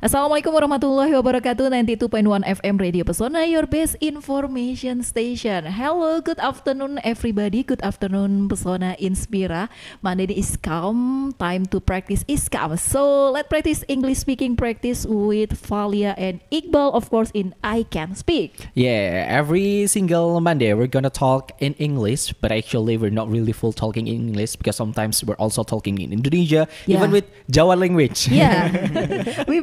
Assalamualaikum warahmatullahi wabarakatuh 92.1 FM Radio Pesona Your Best Information Station Hello, good afternoon everybody Good afternoon Pesona Inspira Monday is come Time to practice is come So let's practice English speaking practice With Valia and Iqbal Of course in I Can Speak Yeah, every single Monday We're gonna talk in English But actually we're not really full talking in English Because sometimes we're also talking in Indonesia yeah. Even with Jawa language Yeah, we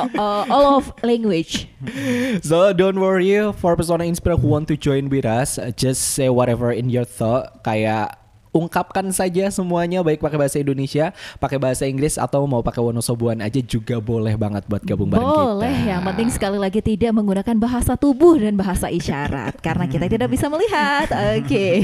Uh, uh, all of language. So don't worry for persona inspira who want to join with us, uh, just say whatever in your thought kayak ungkapkan saja semuanya baik pakai bahasa Indonesia, pakai bahasa Inggris atau mau pakai Wonosoboan aja juga boleh banget buat gabung bareng boleh, kita. Boleh, yang penting sekali lagi tidak menggunakan bahasa tubuh dan bahasa isyarat karena kita tidak bisa melihat. Oke. Okay.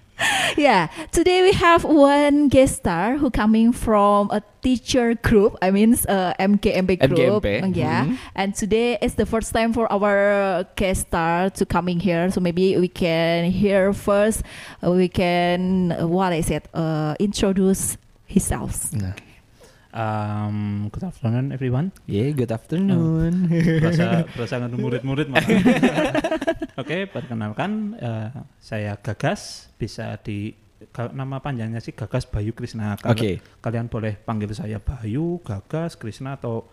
yeah today we have one guest star who coming from a teacher group i mean uh, mkmb group yeah mm-hmm. and today is the first time for our guest star to coming here so maybe we can hear first uh, we can uh, what is it uh, introduce himself yeah. Um, good afternoon everyone. Yeah, good afternoon. Um, Rasa murid-murid malah. Oke, okay, perkenalkan uh, saya Gagas, bisa di nama panjangnya sih Gagas Bayu Krisna. Oke. Okay. Kalian boleh panggil saya Bayu, Gagas, Krisna atau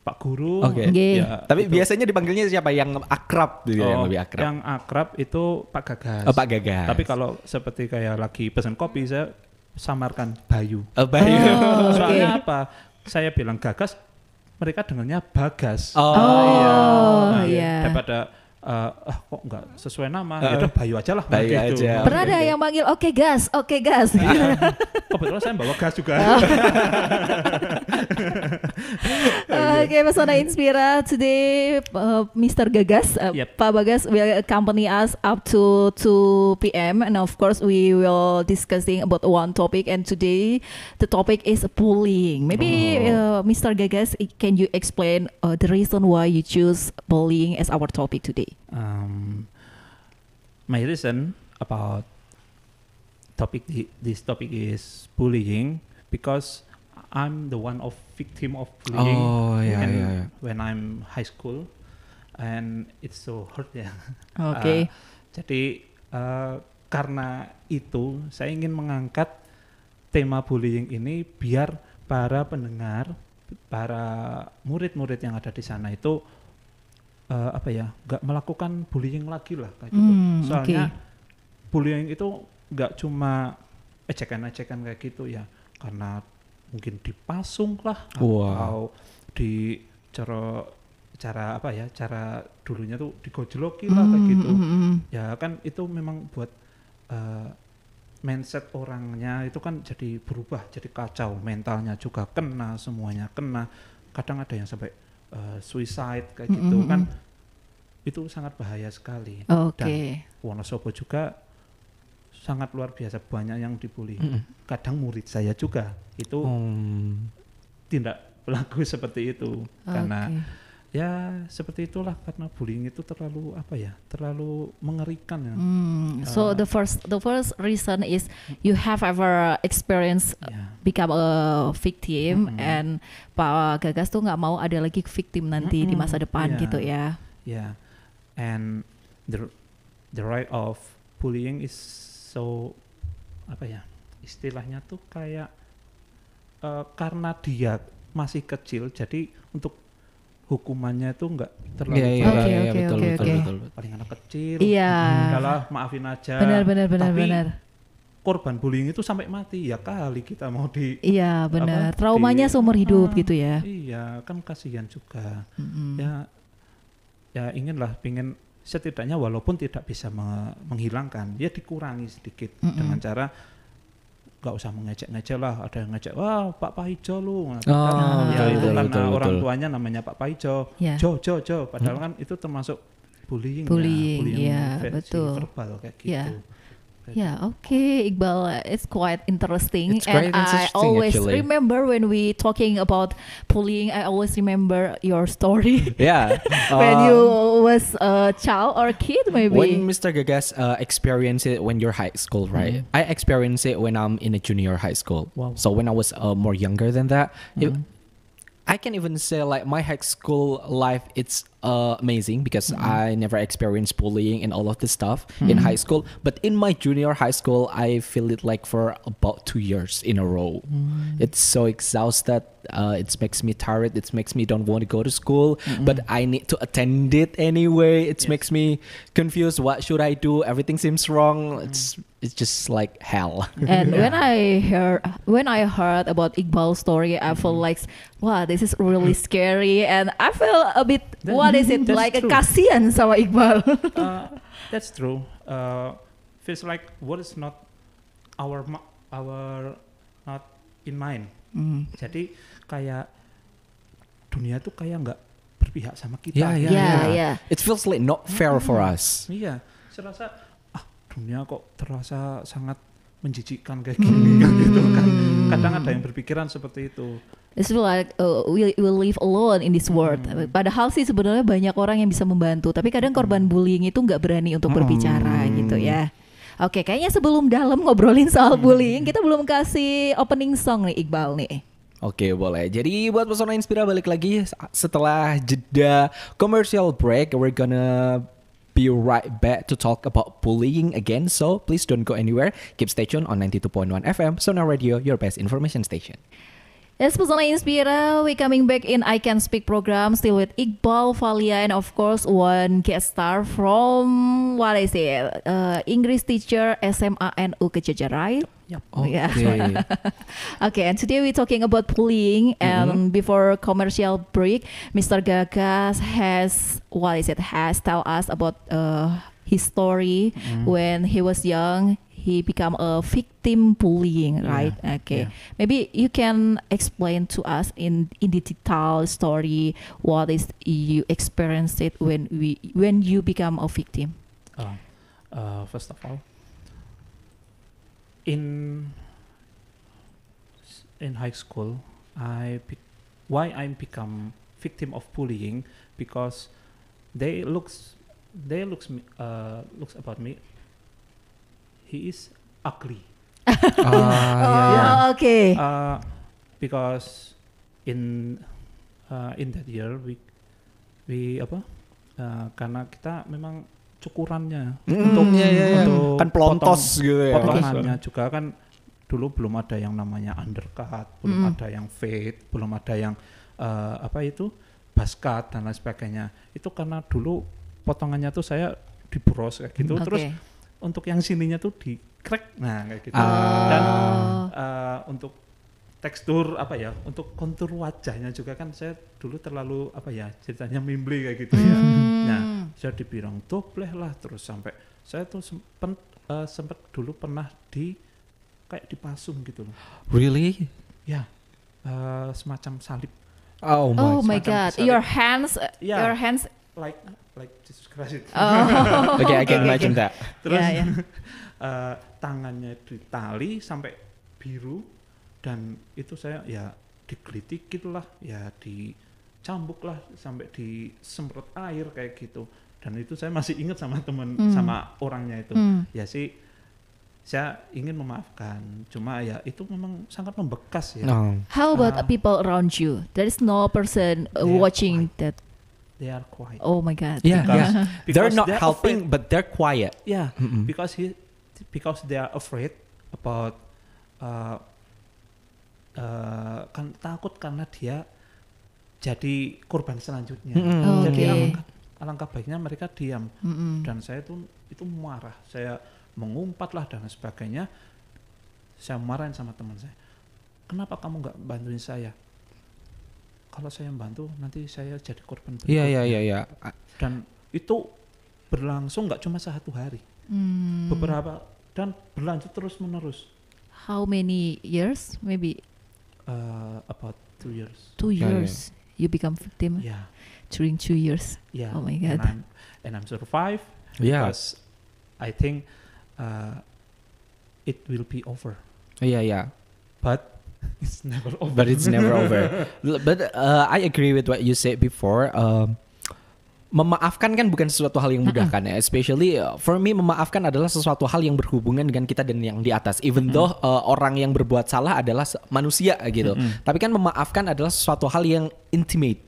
Pak Guru. Oke. Okay. Yeah. Ya, Tapi itu. biasanya dipanggilnya siapa yang akrab gitu ya, oh, yang lebih akrab. Yang akrab itu Pak Gagas. Oh, Pak Gagas. Tapi kalau seperti kayak lagi pesan kopi saya samarkan Bayu. Oh, Bayu. Oh, Soalnya okay. apa? Saya bilang gagas, mereka dengarnya bagas. Oh, nah, iya. Iya. oh iya. Nah, iya. Daripada uh, ah, kok nggak sesuai nama, uh, ya udah Bayu aja lah. Bayu gitu. aja. Pernah ada yang manggil, oke okay, gas, oke okay, gas. Kebetulan saya bawa gas juga. Oh. Iya. oke, okay, Pesona Inspira today, uh, eh, Mr. Gagas, uh, yep. Pak Bagas will accompany us up to 2 p.m. and of course we will discussing about one topic and today the topic is bullying. Maybe oh. uh, Mr. Gagas, can you explain uh, the reason why you choose bullying as our topic today? um, my reason about topic this topic is bullying because I'm the one of victim of bullying oh, yeah, when, yeah, yeah. when I'm high school and it's so hurt ya. Oke. Okay. Uh, jadi uh, karena itu saya ingin mengangkat tema bullying ini biar para pendengar, para murid-murid yang ada di sana itu uh, apa ya nggak melakukan bullying lagi lah kayak gitu mm, soalnya okay. bullying itu nggak cuma ejekan-ejekan kayak gitu ya karena mungkin dipasung lah wow. atau di cara cara apa ya cara dulunya tuh digojloki lah mm, kayak hmm, gitu mm, mm, ya kan itu memang buat uh, mindset orangnya itu kan jadi berubah jadi kacau mentalnya juga kena semuanya kena kadang ada yang sampai Eh, suicide kayak mm -hmm. gitu kan itu sangat bahaya sekali. okay. Dan Wonosobo juga sangat luar biasa banyak yang dibully. Mm -hmm. Kadang murid saya juga itu hmm. tindak pelaku seperti itu okay. karena ya seperti itulah karena bullying itu terlalu apa ya terlalu mengerikan ya. Mm, so uh, the first the first reason is you have ever experience uh, yeah. become a victim mm -hmm. and Pak Gagas tuh nggak mau ada lagi victim nanti mm -hmm. di masa depan yeah. gitu ya. Yeah, and the the right of bullying is so apa ya istilahnya tuh kayak uh, karena dia masih kecil jadi untuk hukumannya itu enggak terlalu yeah, yeah, okay, okay, betul, betul, betul, paling anak kecil iya yeah. kalah maafin aja benar benar benar Tapi, benar korban bullying itu sampai mati ya kali kita mau di iya benar apa, traumanya di, seumur hidup ah, gitu ya iya kan kasihan juga mm-hmm. ya ya inginlah pingin setidaknya walaupun tidak bisa menghilangkan ya dikurangi sedikit mm-hmm. dengan cara nggak usah mengecek-ngecek lah ada yang ngecek wah Pak Paijo lu nah, oh, nah, ya itu betul, karena betul, orang betul. tuanya namanya Pak Paijo yeah. Jo Jo Jo padahal hmm. kan itu termasuk bullying bullying, ya, bullying yeah, iya, betul. verbal kayak iya. gitu yeah. Yeah, okay, Iqbal. Uh, it's quite interesting, it's and interesting, I always actually. remember when we talking about bullying. I always remember your story. Yeah, when um, you was a child or a kid, maybe. When Mr. Gagas uh, experienced it when you're high school, right? Mm. I experienced it when I'm in a junior high school. Wow. So when I was uh, more younger than that, mm. it, mm-hmm. I can even say like my high school life it's uh, amazing because mm-hmm. I never experienced bullying and all of this stuff mm-hmm. in high school. But in my junior high school, I feel it like for about two years in a row. Mm-hmm. It's so exhausted. Uh, it makes me tired. It makes me don't want to go to school. But I need to attend it anyway. It yes. makes me confused. What should I do? Everything seems wrong. It's mm. it's just like hell. And yeah. when I heard when I heard about Iqbal's story, I felt mm-hmm. like, wow, this is really scary, and I feel a bit, that, what is it like, true. a kasian sama Iqbal. uh, that's true. Uh, feels like what is not our our not in mind. Mm. Jadi kayak dunia tuh kayak nggak berpihak sama kita. yeah, yeah, Yeah. It feels like not fair mm. for mm-hmm. us. Iya, yeah dunia kok terasa sangat menjijikkan kayak gini hmm. kan gitu kan kadang ada yang berpikiran seperti itu It's like uh, we will live alone in this world. Hmm. Padahal sih sebenarnya banyak orang yang bisa membantu, tapi kadang hmm. korban bullying itu nggak berani untuk hmm. berbicara gitu ya. Oke, kayaknya sebelum dalam ngobrolin soal hmm. bullying, kita belum kasih opening song nih Iqbal nih. Oke boleh. Jadi buat pesona Inspira balik lagi setelah jeda commercial break, we're gonna be right back to talk about bullying again. So please don't go anywhere. Keep stay tuned on 92.1 FM, Sona Radio, your best information station. Yes, Pesona Inspira, we coming back in I Can Speak program, still with Iqbal, Valia, and of course one guest star from, what is it, uh, English teacher SMA NU Kejajarai. Oh, yep. Okay. Yeah. okay. And today we're talking about bullying. And mm -hmm. Um, before commercial break, Mr. Gagas has what is it? Has tell us about uh, his story mm -hmm. when he was young. He become a victim bullying, right? Okay. Yeah. Maybe you can explain to us in in the detail story what is you experienced it when we when you become a victim. Uh, uh, first of all, in in high school I why I become victim of bullying because they looks they looks uh, looks about me he is ugly uh, yeah, yeah. Oh, okay uh, because in uh, in that year we we apa uh, karena kita memang cukurannya mm, untuk, iya, iya, iya. untuk kan pelontos gitu ya potongannya juga kan dulu belum ada yang namanya undercut belum hmm. ada yang fade belum ada yang uh, apa itu basket dan lain sebagainya itu karena dulu potongannya tuh saya diboros kayak gitu okay. Hmm, terus untuk yang sininya tuh di crack nah kayak gitu ah. dan uh, untuk tekstur apa ya untuk kontur wajahnya juga kan saya dulu terlalu apa ya ceritanya mimbli kayak gitu ya. hmm. ya nah jadi bilang dobleh lah terus sampai saya tuh sempet uh, eh, sempet dulu pernah di kayak dipasung gitu loh. Really? Ya, uh, semacam salib. Oh my, oh my god, salib. your hands, uh, eh, yeah. your hands like like Jesus Christ. Oh. Oke, can imagine that. Terus yeah, yeah. uh, tangannya ditali sampai biru dan itu saya ya digelitikin lah, ya dicambuk lah sampai disemprot air kayak gitu dan itu saya masih ingat sama teman hmm. sama orangnya itu hmm. ya sih saya ingin memaafkan cuma ya itu memang sangat membekas ya no. Oh. how about uh, people around you there is no person uh, watching quiet. that they are quiet oh my god yeah, because, yeah. Because they're not they're helping afraid. but they're quiet yeah mm -mm. because he because they are afraid about uh, uh, kan takut karena dia jadi korban selanjutnya mm -hmm. oh, jadi okay alangkah baiknya mereka diam mm-hmm. dan saya itu itu marah saya mengumpatlah lah dan sebagainya saya marahin sama teman saya kenapa kamu nggak bantuin saya kalau saya bantu nanti saya jadi korban iya iya iya ya. dan itu berlangsung nggak cuma satu hari mm. beberapa dan berlanjut terus menerus how many years maybe uh, about two years two ya, ya. years yeah, you become victim yeah during two years. Yeah. Oh my god. And I'm, and I'm survive. Yeah. Because I think uh, it will be over. Yeah, yeah. But it's never over. But it's never over. But uh, I agree with what you said before. Um, memaafkan kan bukan sesuatu hal yang mudah kan ya especially uh, for me memaafkan adalah sesuatu hal yang berhubungan dengan kita dan yang di atas even mm -hmm. though uh, orang yang berbuat salah adalah manusia gitu mm -hmm. tapi kan memaafkan adalah sesuatu hal yang intimate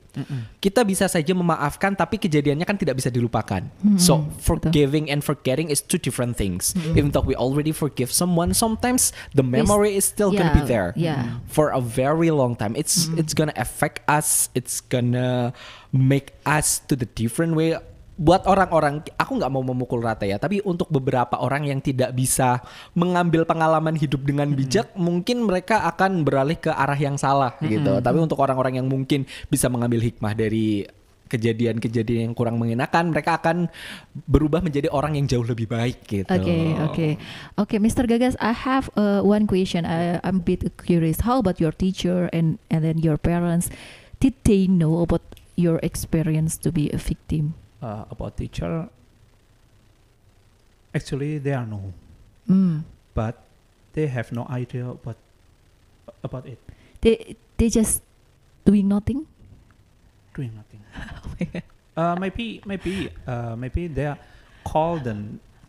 kita bisa saja memaafkan tapi kejadiannya kan tidak bisa dilupakan. Mm-mm. So forgiving Betul. and forgetting is two different things. Mm-mm. Even though we already forgive someone, sometimes the memory is still yeah, gonna be there yeah. for a very long time. It's mm-hmm. it's gonna affect us. It's gonna make us to the different way buat orang-orang aku nggak mau memukul rata ya tapi untuk beberapa orang yang tidak bisa mengambil pengalaman hidup dengan hmm. bijak -hmm. mungkin mereka akan beralih ke arah yang salah -hmm. gitu tapi untuk orang-orang yang mungkin bisa mengambil hikmah dari kejadian-kejadian yang kurang mengenakan mereka akan berubah menjadi orang yang jauh lebih baik gitu. Oke, okay, oke. Okay. Oke, okay, Mr. Gagas, I have uh, one question. I, I'm a bit curious. How about your teacher and and then your parents? Did they know about your experience to be a victim? uh, about teacher, actually they are know, mm. but they have no idea about about it. They they just doing nothing. Doing nothing. uh, maybe maybe uh, maybe they are call the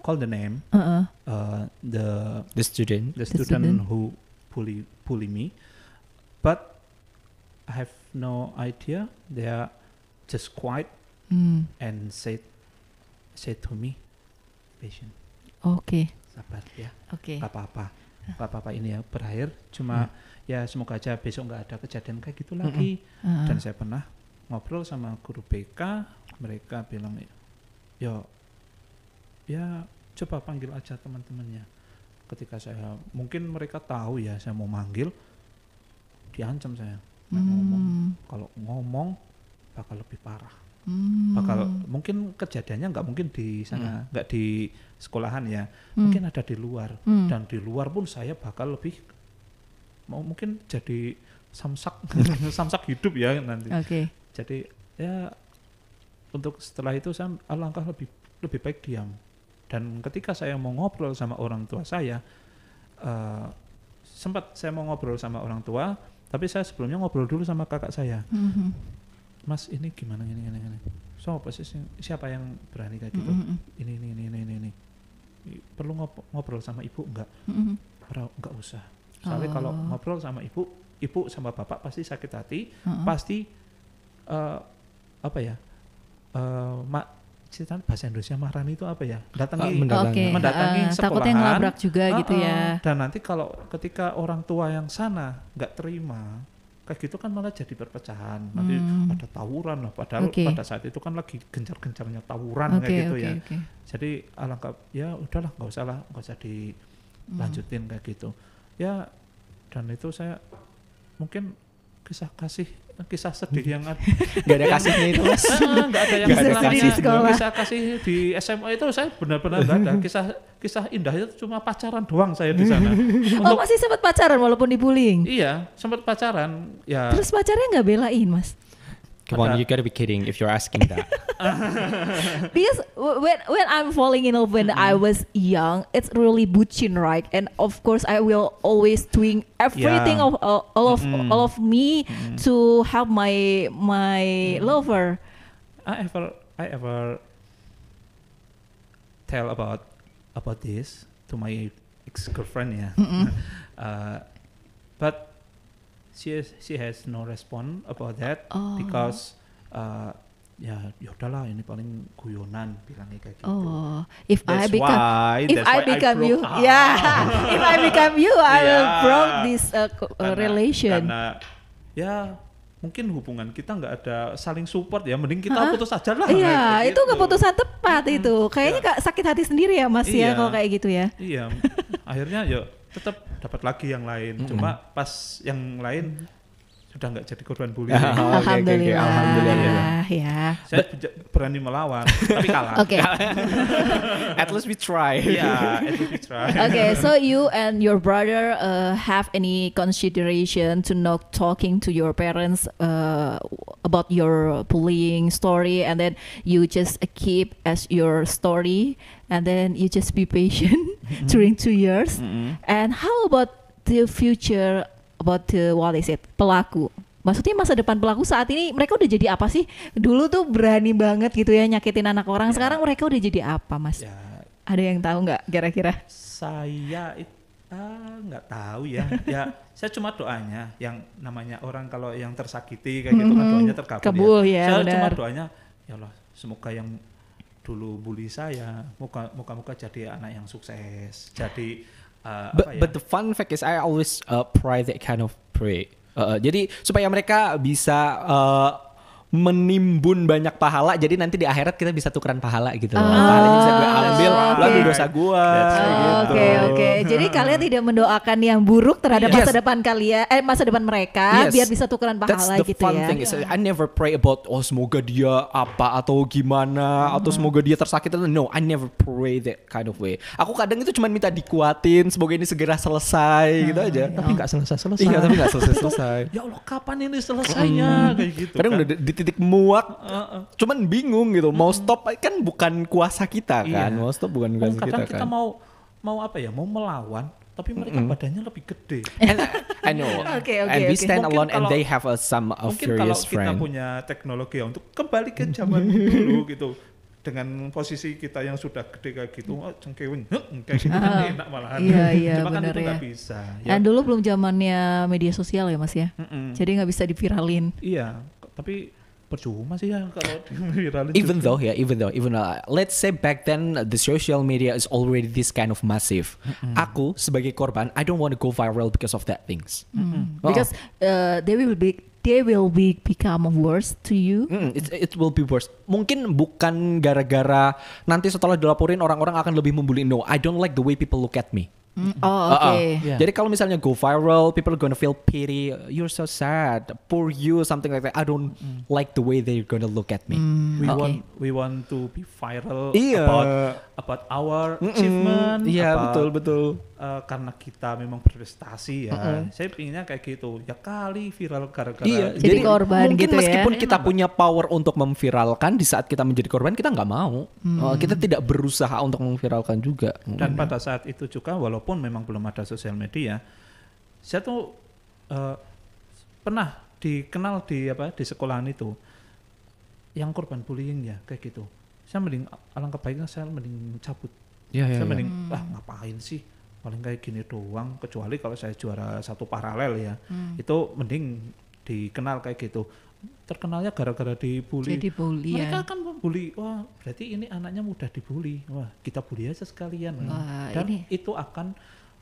call the name uh-uh. uh, the the student the, the student, student, who bully bully me, but I have no idea. They are just quiet mm. and said said to me patient oke okay. sabar ya oke okay. apa apa-apa ah. apa-apa ini ya berakhir cuma mm. ya semoga aja besok nggak ada kejadian kayak gitu lagi -hmm. dan saya pernah ngobrol sama guru BK mereka bilang yo ya coba panggil aja teman-temannya ketika saya mungkin mereka tahu ya saya mau manggil diancam saya hmm. ngomong kalau ngomong bakal lebih parah hmm. bakal mungkin kejadiannya nggak mungkin di sana hmm. nggak hmm. di sekolahan ya hmm. mungkin ada di luar hmm. dan di luar pun saya bakal lebih mau mungkin jadi samsak samsak hidup ya nanti okay. jadi ya untuk setelah itu saya alangkah lebih lebih baik diam dan ketika saya mau ngobrol sama orang tua saya uh, sempat saya mau ngobrol sama orang tua tapi saya sebelumnya ngobrol dulu sama kakak saya mm -hmm mas ini gimana ini ini ini siapa so, sih siapa yang berani kayak gitu mm -hmm. ini ini ini ini ini perlu ngop ngobrol sama ibu enggak mm -hmm. enggak usah soalnya oh. kalau ngobrol sama ibu ibu sama bapak pasti sakit hati mm -hmm. pasti uh, apa ya uh, mak cerita bahasa Indonesia marani itu apa ya? Datangi oh, mendatangi, okay. Ah, mendatangi uh, sekolahan. Takutnya ngelabrak juga uh, uh, gitu ya. Dan nanti kalau ketika orang tua yang sana nggak terima, kayak gitu kan malah jadi perpecahan nanti hmm. ada tawuran lah padahal okay. pada saat itu kan lagi gencar-gencarnya tawuran okay, kayak gitu okay, ya okay. jadi alangkah ya udahlah nggak usah lah nggak usah dilanjutin hmm. kayak gitu ya dan itu saya mungkin kisah kasih kisah sedih yang gak ada kasihnya itu mas nggak ada yang gak kasih di sekolah kisah kasih di SMA itu saya benar-benar gak ada kisah kisah indah itu cuma pacaran doang saya di sana oh masih sempat pacaran walaupun di dibullying iya sempat pacaran ya terus pacarnya nggak belain mas Come on, you gotta be kidding if you're asking that. because when when I'm falling in love when mm -hmm. I mm-hmm. was young, it's really bucin, right? And of course, I will always doing everything yeah. of uh, all of mm -hmm. all of me mm -hmm. to help my my mm-hmm. lover. I ever I ever tell about about this to my ex girlfriend, yeah. uh, but she she has no respond about that oh. because uh, ya yaudahlah ini paling guyonan bilangnya kayak gitu. Oh, if that's I become why, if I become I you, up. yeah. if I become you, I yeah. will broke this uh, uh, karena, relation. Karena ya mungkin hubungan kita nggak ada saling support ya mending kita Hah? putus aja lah iya itu nggak gitu. keputusan tepat hmm, itu kayaknya ya. sakit hati sendiri ya mas ya, iya, ya kalau kayak gitu ya iya akhirnya yuk ya, tetap dapat lagi yang lain. Mm -hmm. Cuma pas yang lain udah nggak jadi korban bullying. Oh, okay, alhamdulillah. Okay, okay. Alhamdulillah. Ya. Saya But, berani melawan, tapi kalah. Oke. at least we try. yeah, at least we try. okay, so you and your brother uh, have any consideration to not talking to your parents uh, about your bullying story, and then you just keep as your story, and then you just be patient mm -hmm. during two years. Mm -hmm. And how about the future about the what is it pelaku maksudnya masa depan pelaku saat ini mereka udah jadi apa sih dulu tuh berani banget gitu ya nyakitin anak orang ya. sekarang mereka udah jadi apa mas ya. ada yang tahu nggak kira-kira saya nggak uh, tahu ya ya saya cuma doanya yang namanya orang kalau yang tersakiti kayak gitu mm -hmm. kan doanya terkabul Kabul, ya, ya saya benar. cuma doanya ya Allah semoga yang dulu bully saya muka muka muka jadi anak yang sukses jadi Uh, but, ya? but the fun fact is I always uh, that kind of pray. Uh, uh, jadi supaya mereka bisa uh, menimbun banyak pahala jadi nanti di akhirat kita bisa tukeran pahala gitu loh. Oh, Pahalanya bisa gue ambil okay. lalu dosa gue. Gitu. Oke oke. Jadi hmm. kalian tidak mendoakan yang buruk terhadap yes. masa depan kalian eh masa depan mereka yes. biar bisa tukeran pahala That's the gitu fun ya. Thing is, I never pray about oh semoga dia apa atau gimana hmm. atau semoga dia tersakit no I never pray that kind of way. Aku kadang itu cuma minta dikuatin semoga ini segera selesai nah, gitu aja. Ya. Tapi nggak selesai selesai. Iya tapi nggak selesai selesai. ya Allah kapan ini selesainya hmm. kayak gitu. Kadang kan? udah titik muak. Uh, uh. Cuman bingung gitu. Mau hmm. stop kan bukan kuasa kita kan. Iya. Mau stop bukan kan kuasa oh, kita kan. kita mau mau apa ya? Mau melawan tapi mereka mm -hmm. badannya lebih gede. And, I know. okay, okay, and we stand okay. alone kalau, and they have a some of mungkin kalau kita punya teknologi ya untuk kembali ke zaman dulu gitu dengan posisi kita yang sudah gede kayak gitu, oh, cengkewing, kayak gitu kan enak malahan. Iya, iya, Cuma kan itu ya. gak bisa. Ya. dan nah, dulu belum zamannya media sosial ya mas ya, mm -mm. jadi nggak bisa diviralin. Iya, tapi percuma sih ya kalau viralin even though ya yeah, even though even though, let's say back then the social media is already this kind of massive mm-hmm. aku sebagai korban I don't want to go viral because of that things mm-hmm. oh. because uh, they will be they will be become worse to you mm, it, it will be worse mungkin bukan gara-gara nanti setelah dilaporin orang-orang akan lebih membuli no I don't like the way people look at me oh, oke. Uh-uh. Okay. Uh -uh. yeah. Jadi kalau misalnya go viral, people are gonna feel pity. You're so sad. Poor you, something like that. I don't mm. like the way they're gonna look at me. Mm, we okay. want we want to be viral yeah. about about our mm -mm. achievement. Iya, yeah, betul betul. Uh, karena kita memang berprestasi ya. Mm -hmm. Saya pinginnya kayak gitu. Ya kali viral gara Iya, jadi, jadi korban mungkin gitu ya. meskipun ya. kita punya power untuk memviralkan di saat kita menjadi korban kita nggak mau. Mm. Uh, kita tidak berusaha untuk memviralkan juga. Dan pada saat itu juga walaupun walaupun memang belum ada sosial media saya tuh uh, pernah dikenal di apa di sekolahan itu yang korban bullying ya kayak gitu saya mending alangkah baiknya saya mending cabut ya, ya, saya ya. mending hmm. ah ngapain sih paling kayak gini doang kecuali kalau saya juara satu paralel ya hmm. itu mending dikenal kayak gitu terkenalnya gara-gara dibully. Jadi bully Mereka ya. kan membuli, wah berarti ini anaknya mudah dibully. Wah kita bully aja sekalian. Wah, Dan ini. itu akan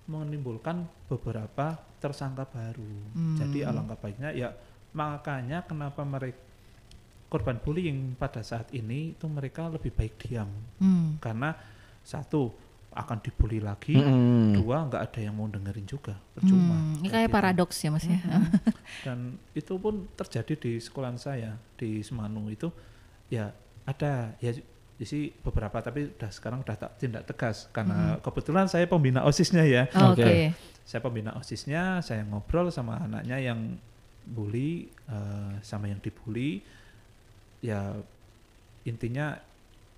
menimbulkan beberapa tersangka baru. Hmm. Jadi alangkah baiknya ya makanya kenapa mereka korban bullying pada saat ini itu mereka lebih baik diam. Hmm. Karena satu akan dibully lagi. Mm. Dua nggak ada yang mau dengerin juga, percuma. Mm. Ini kayak kayak gitu. paradoks ya mas ya. Dan itu pun terjadi di sekolah saya di Semanu itu ya ada ya jadi beberapa tapi udah sekarang udah tak tindak tegas karena mm. kebetulan saya pembina osisnya ya. Oh, oke. Okay. Saya pembina osisnya, saya ngobrol sama anaknya yang bully uh, sama yang dibully ya intinya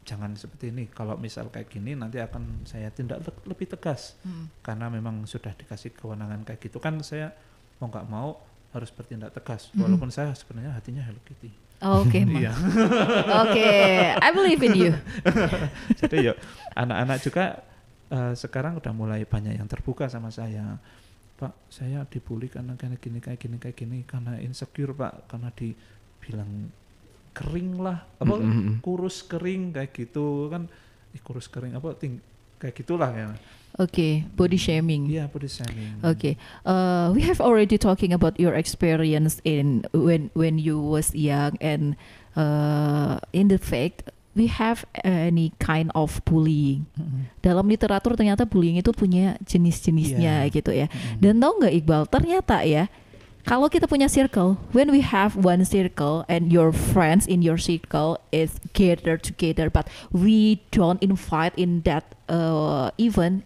jangan seperti ini kalau misal kayak gini nanti akan saya tindak le lebih tegas hmm. karena memang sudah dikasih kewenangan kayak gitu kan saya mau nggak mau harus bertindak tegas hmm. walaupun saya sebenarnya hatinya Hello Kitty oh, oke okay, iya oke I believe in you jadi yuk ya, anak-anak juga uh, sekarang udah mulai banyak yang terbuka sama saya Pak saya dibully karena kayak gini kayak gini kayak gini karena insecure Pak karena dibilang kering lah apa mm -hmm. kurus kering kayak gitu kan eh, kurus kering apa ting kayak gitulah ya Okay, body shaming. Yeah, body shaming. Okay, uh, we have already talking about your experience in when when you was young and uh, in the fact we have any kind of bullying. Mm-hmm. Dalam literatur ternyata bullying itu punya jenis-jenisnya yeah. gitu ya. Mm-hmm. Dan tau nggak Iqbal, ternyata ya kalau kita punya circle, when we have one circle and your friends in your circle is gather together, but we don't invite in that uh, event,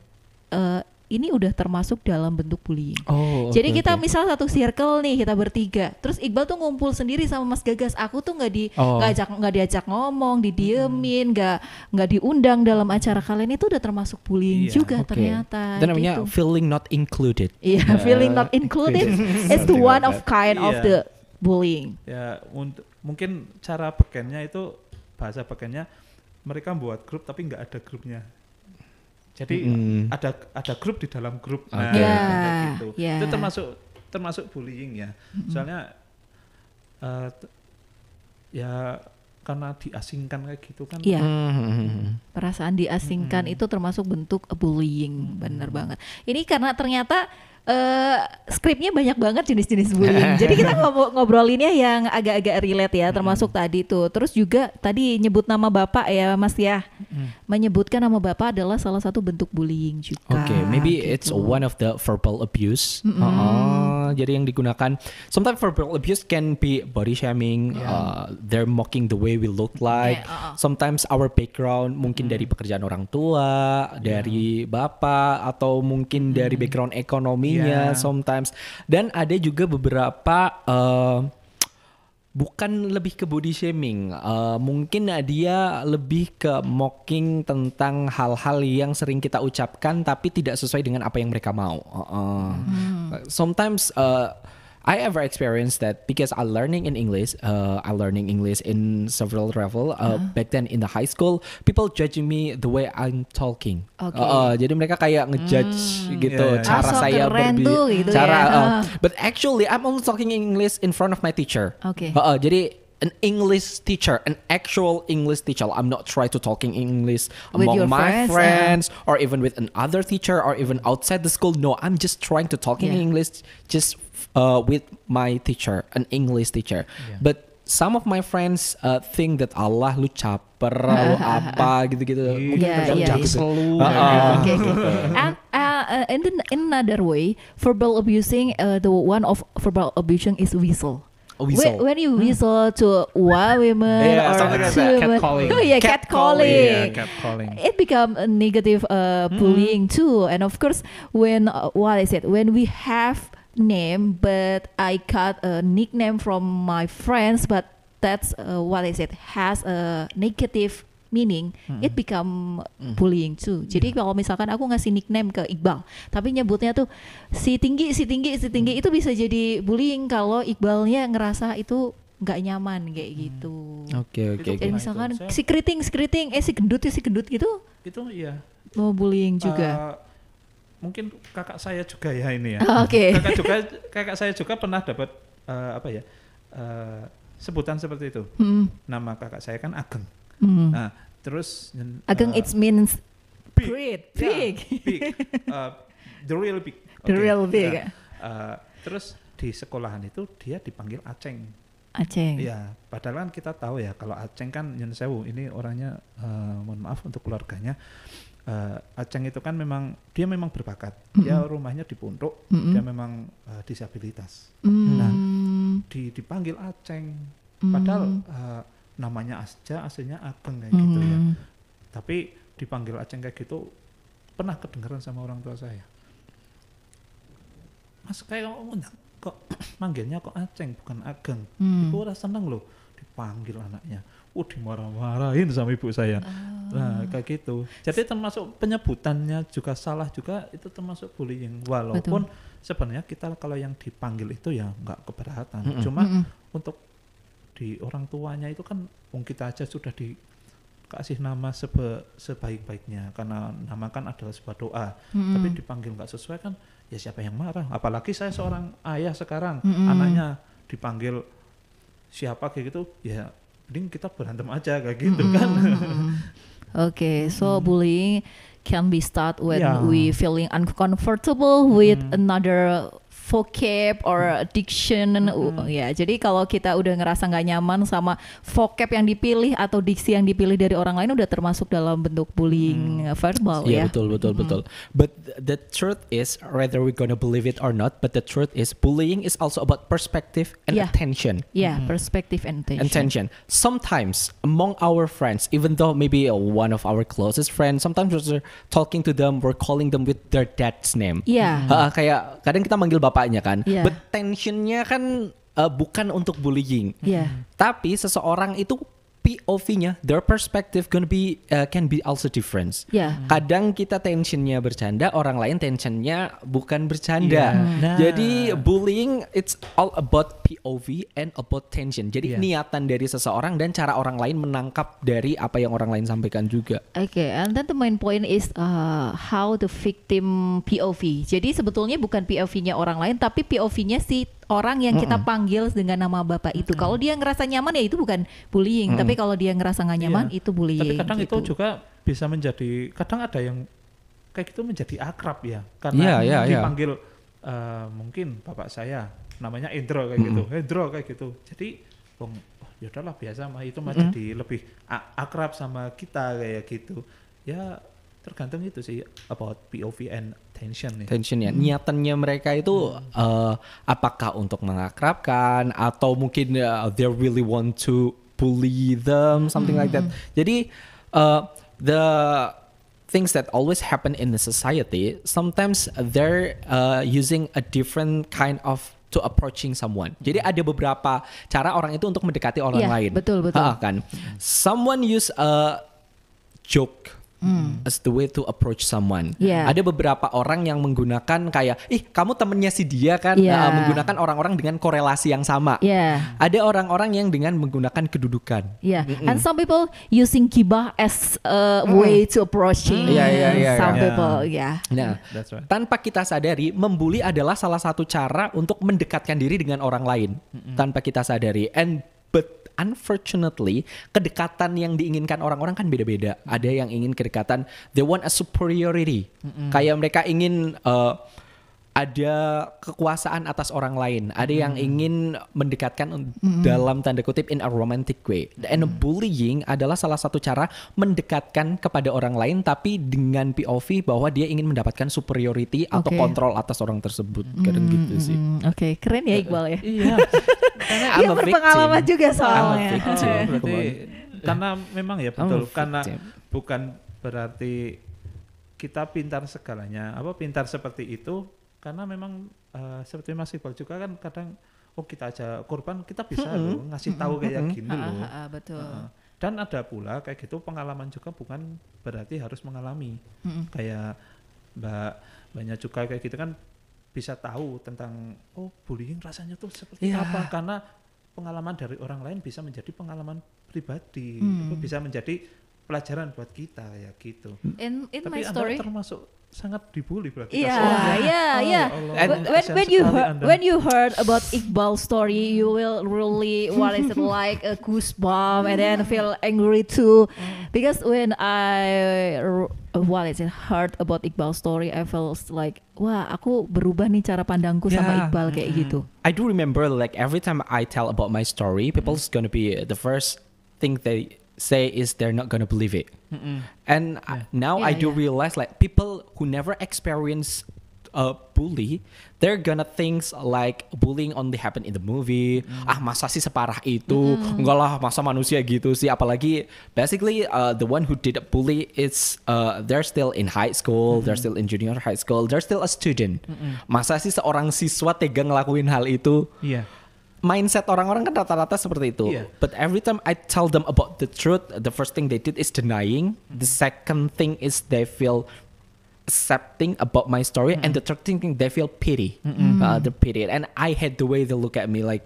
uh, ini udah termasuk dalam bentuk bullying. Oh, okay, Jadi kita okay. misal satu circle nih kita bertiga, terus Iqbal tuh ngumpul sendiri sama Mas Gagas, aku tuh nggak di oh. nggak diajak ngomong, didiemin, hmm. nggak hmm. nggak diundang dalam acara kalian itu udah termasuk bullying yeah. juga okay. ternyata. Dan namanya gitu. feeling not included. Iya, yeah, feeling not included is the one of kind yeah. of iya. the bullying. Ya, untuk mungkin cara pekennya itu bahasa pekennya mereka buat grup tapi nggak ada grupnya jadi hmm. ada ada grup di dalam grup. Okay. Nah, yeah. gitu. Yeah. Itu termasuk termasuk bullying ya. Hmm. Soalnya uh, ya karena diasingkan kayak gitu kan. Iya. Hmm. Perasaan diasingkan hmm. itu termasuk bentuk bullying, benar bener banget. Ini karena ternyata Eh, skripnya banyak banget jenis-jenis bullying. Jadi kita ngob ngobrolinnya yang agak-agak relate ya, termasuk hmm. tadi tuh. Terus juga tadi nyebut nama bapak ya, Mas ya. Hmm. Menyebutkan nama bapak adalah salah satu bentuk bullying juga. Oke, okay, maybe gitu. it's one of the verbal abuse. Mm -hmm. uh, jadi yang digunakan sometimes verbal abuse can be body shaming, yeah. uh, they're mocking the way we look like. Yeah, uh -uh. Sometimes our background mungkin hmm. dari pekerjaan orang tua, yeah. dari bapak atau mungkin hmm. dari background ekonomi ininya yeah. sometimes dan ada juga beberapa uh, bukan lebih ke body shaming. Uh, mungkin dia lebih ke mocking tentang hal-hal yang sering kita ucapkan tapi tidak sesuai dengan apa yang mereka mau. Uh, hmm. Sometimes uh, I ever experienced that because I learning in English. Uh, I learning English in several level. Uh, uh-huh. Back then in the high school, people judging me the way I'm talking. Uh, okay. Uh, jadi mereka kayak ngejudge mm. gitu yeah, cara ah, so saya berbicara. Gitu cara, ya. uh, uh-huh. but actually I'm only talking in English in front of my teacher. Okay. Uh, uh, jadi an English teacher, an actual English teacher. I'm not trying to talking English with among my friends, friends yeah. or even with another teacher or even outside the school. No, I'm just trying to talk in yeah. English just uh, with my teacher, an English teacher. Yeah. But some of my friends uh, think that Allah lu caper lu apa gitu-gitu. Mungkin yeah, yeah, yeah. selalu. Uh, uh. Okay, okay. And uh, uh, in, the, in another way, verbal abusing, uh, the one of verbal abusing is whistle. Whistle. When, when you whistle hmm. to one woman yeah, or something like that. Cat calling. Oh, yeah, cat, calling. Yeah, cat calling. It become a negative uh, hmm. bullying mm. too. And of course, when uh, what I when we have name, but I got a nickname from my friends. But that's uh, what is it has a negative meaning. hmm It become hmm bullying too. Jadi kalau misalkan aku ngasih nickname ke Iqbal, tapi nyebutnya tuh si tinggi, si tinggi, si tinggi hmm itu bisa jadi bullying kalau Iqbalnya ngerasa itu nggak nyaman kayak hmm. gitu. Oke oke. Jadi gitu. misalkan itu. si keriting, si keriting, eh si gendut, si gendut gitu. Itu iya. mau oh, bullying juga. Uh, mungkin kakak saya juga ya ini ya. Oh, oke. Okay. Kakak juga kakak saya juga pernah dapat uh, apa ya? Uh, sebutan seperti itu. Hmm. Nama kakak saya kan Ageng. Hmm. Nah, terus Ageng uh, it means big. Great, ya, big. Yeah, big. Uh, the real big. Okay. The real big. Nah, uh, terus di sekolahan itu dia dipanggil Aceng. Aceng. Iya, padahal kan kita tahu ya kalau Aceng kan nyen sewu ini orangnya uh, mohon maaf untuk keluarganya uh, eh, Aceng itu kan memang dia memang berbakat. Mm-hmm. Dia rumahnya di Pondok, mm-hmm. dia memang uh, disabilitas. Mm-hmm. Nah, di, dipanggil Aceng. Mm-hmm. Padahal uh, namanya asja, aslinya Ageng kayak mm-hmm. gitu ya. Tapi dipanggil Aceng kayak gitu pernah kedengaran sama orang tua saya. Mas kayak kamu kok manggilnya kok Aceng bukan Ageng. Mm. Itu orang seneng loh dipanggil anaknya uh dimarah-marahin sama ibu saya. Oh. Nah, kayak gitu. Jadi termasuk penyebutannya juga salah juga itu termasuk bullying walaupun Betul. sebenarnya kita kalau yang dipanggil itu ya nggak keberatan. Mm -mm. Cuma mm -mm. untuk di orang tuanya itu kan mungkin kita aja sudah di kasih nama sebe, sebaik-baiknya karena nama kan adalah sebuah doa mm-hmm. tapi dipanggil nggak sesuai kan ya siapa yang marah apalagi saya seorang mm-hmm. ayah sekarang mm-hmm. anaknya dipanggil siapa kayak gitu ya mending kita berantem aja kayak gitu mm-hmm. kan Oke, okay, so mm bullying can be start when yeah. we feeling uncomfortable with mm another vocab or diction hmm. ya jadi kalau kita udah ngerasa nggak nyaman sama vocab yang dipilih atau diksi yang dipilih dari orang lain udah termasuk dalam bentuk bullying hmm. verbal yeah, ya betul betul hmm. betul but the truth is whether we gonna believe it or not but the truth is bullying is also about perspective and yeah. attention yeah hmm. perspective and attention. attention sometimes among our friends even though maybe one of our closest friends sometimes we're talking to them we're calling them with their dad's name yeah hmm. uh, kayak kadang kita manggil bapak mukanya kan, yeah. but tensionnya kan uh, bukan untuk bullying, yeah. tapi seseorang itu POV-nya, their perspective gonna be uh, can be also different. Yeah. Hmm. Kadang kita tensionnya bercanda, orang lain tensionnya bukan bercanda. Yeah. Hmm. Nah. Jadi bullying it's all about POV and about tension. Jadi yeah. niatan dari seseorang dan cara orang lain menangkap dari apa yang orang lain sampaikan juga. Oke, okay, and then the main point is uh, how the victim POV. Jadi sebetulnya bukan POV-nya orang lain tapi POV-nya si orang yang kita panggil dengan nama bapak itu. Kalau dia ngerasa nyaman ya itu bukan bullying, tapi kalau dia ngerasa nggak nyaman iya. itu bullying. Tapi kadang gitu. itu juga bisa menjadi kadang ada yang kayak gitu menjadi akrab ya karena yeah, yeah, iya. dipanggil yeah. Uh, mungkin bapak saya namanya Indro kayak mm. gitu Indro kayak gitu jadi bong oh, ya udahlah biasa mah itu mah mm. jadi lebih akrab sama kita kayak gitu ya tergantung itu sih about POV and tension ya. Tension ya. Hmm. Niatannya mereka itu hmm. uh, apakah untuk mengakrabkan atau mungkin uh, they really want to bully them something hmm. like that. Hmm. Jadi uh, the things that always happen in the society sometimes they're uh, using a different kind of to approaching someone. Jadi hmm. ada beberapa cara orang itu untuk mendekati orang yeah, lain. Betul betul. Ha, kan. Someone use a joke mm. as the way to approach someone. Yeah. Ada beberapa orang yang menggunakan kayak, ih kamu temennya si dia kan, nah, yeah. uh, menggunakan orang-orang dengan korelasi yang sama. Yeah. Ada orang-orang yang dengan menggunakan kedudukan. Yeah. Mm -mm. And some people using kibah as a mm. way to approaching mm. yeah, yeah, yeah, some yeah. people. Yeah. Nah, That's right. tanpa kita sadari, membuli adalah salah satu cara untuk mendekatkan diri dengan orang lain mm -mm. tanpa kita sadari. And but unfortunately kedekatan yang diinginkan orang-orang kan beda-beda. Ada yang ingin kedekatan they want a superiority. Mm -hmm. Kayak mereka ingin uh, ada kekuasaan atas orang lain, ada hmm. yang ingin mendekatkan hmm. dalam tanda kutip in a romantic way. And hmm. bullying adalah salah satu cara mendekatkan kepada orang lain tapi dengan POV bahwa dia ingin mendapatkan superiority okay. atau kontrol atas orang tersebut. Hmm, Kadang gitu hmm. gitu sih. Hmm. Oke, okay. keren ya Iqbal ya. Iya. Karena dia berpengalaman victim. juga soalnya. Oh, berarti, karena memang ya betul karena bukan berarti kita pintar segalanya. Apa pintar seperti itu karena memang uh, seperti Mas Iqbal juga kan kadang oh kita aja korban kita bisa mm -hmm. loh ngasih tahu -hmm. kayak gini loh. Ha, ah, ah, ah, betul. Uh, dan ada pula kayak gitu pengalaman juga bukan berarti harus mengalami. -hmm. Kayak Mbak banyak juga kayak gitu kan bisa tahu tentang oh bullying rasanya tuh seperti yeah. apa karena pengalaman dari orang lain bisa menjadi pengalaman pribadi. Mm. bisa menjadi pelajaran buat kita ya gitu. Hmm. In, in Tapi my story termasuk sangat dibully berarti. Iya, iya, iya. Oh, ya when when you heard, when you heard about Iqbal story, you will really what is it like a goosebump and then feel angry too, mm. because when I what is it heard about Iqbal story, I felt like wah aku berubah nih cara pandangku yeah. sama Iqbal kayak gitu. I do remember like every time I tell about my story, people's gonna be the first thing they say is they're not gonna believe it. Mm-mm. And yeah. I, now yeah, I do yeah. realize like people who never experience a bully, they're gonna think like bullying only happen in the movie. Mm. Ah masa sih separah itu? Mm. Enggak lah masa manusia gitu sih. Apalagi basically uh, the one who did bully is uh, they're still in high school, mm. they're still in junior high school, they're still a student. Mm -mm. Masa sih seorang siswa tega ngelakuin hal itu? Iya. Yeah mindset orang-orang kan rata-rata seperti itu. Yeah. But every time I tell them about the truth, the first thing they did is denying. Mm-hmm. The second thing is they feel accepting about my story, mm-hmm. and hmm. the third thing they feel pity, mm-hmm. uh, the pity. And I hate the way they look at me like,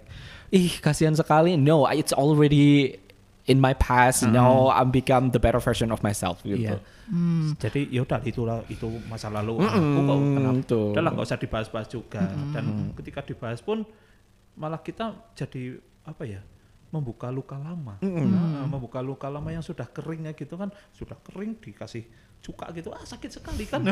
ih kasihan sekali. No, it's already in my past. Mm-hmm. Now I'm become the better version of myself. Gitu. Yeah. Hmm. Jadi yaudah itulah itu masa lalu. Mm-hmm. Aku kok kenapa? lah, nggak usah dibahas-bahas juga. Mm-hmm. Dan ketika dibahas pun malah kita jadi apa ya membuka luka lama, mm -hmm. nah, membuka luka lama yang sudah keringnya gitu kan, sudah kering dikasih cuka gitu, ah sakit sekali kan.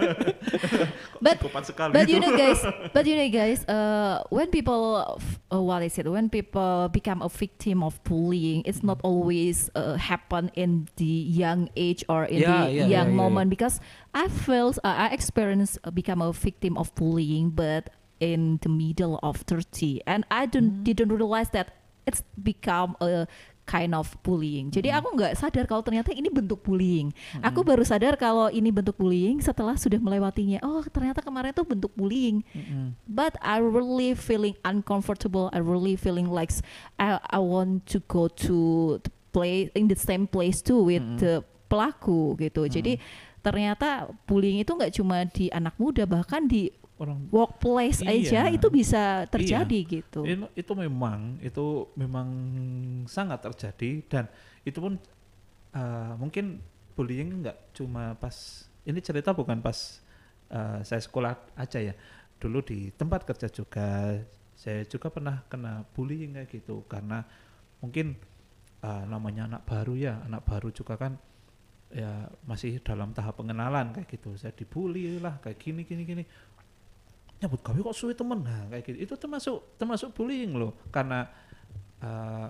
but, sekali but you know guys, but you know guys, uh, when people, uh, what is it, when people become a victim of bullying, it's not mm-hmm. always uh, happen in the young age or in yeah, the yeah, young yeah, moment because I felt, uh, I experienced uh, become a victim of bullying, but in the middle of 30 and I don't mm. didn't realize that it's become a kind of bullying. Jadi mm. aku nggak sadar kalau ternyata ini bentuk bullying. Mm. Aku baru sadar kalau ini bentuk bullying setelah sudah melewatinya. Oh, ternyata kemarin itu bentuk bullying. Mm-hmm. But I really feeling uncomfortable. I really feeling like I I want to go to the place in the same place too with mm-hmm. the pelaku gitu. Mm-hmm. Jadi ternyata bullying itu nggak cuma di anak muda bahkan di orang workplace iya, aja itu bisa terjadi iya. gitu. Itu, itu memang itu memang sangat terjadi dan itu pun uh, mungkin bullying nggak cuma pas ini cerita bukan pas uh, saya sekolah aja ya. Dulu di tempat kerja juga saya juga pernah kena bullying kayak gitu karena mungkin uh, namanya anak baru ya, anak baru juga kan ya masih dalam tahap pengenalan kayak gitu. Saya dibully lah kayak gini gini gini nyebut gawe kok suwe temen nah kayak gitu itu termasuk termasuk bullying loh karena uh,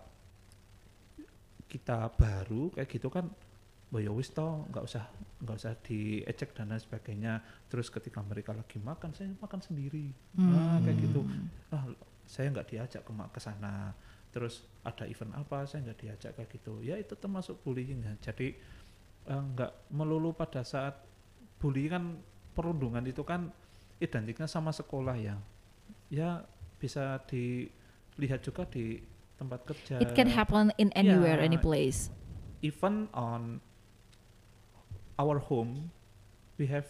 kita baru kayak gitu kan boyo ya wis toh nggak usah nggak usah diecek dan lain sebagainya terus ketika mereka lagi makan saya makan sendiri hmm. nah, kayak gitu nah, saya nggak diajak ke ke sana terus ada event apa saya nggak diajak kayak gitu ya itu termasuk bullying ya jadi nggak eh, nggak melulu pada saat bullying kan perundungan itu kan identiknya sama sekolah ya ya bisa dilihat juga di tempat kerja it can happen in ya, anywhere ya, any place even on our home we have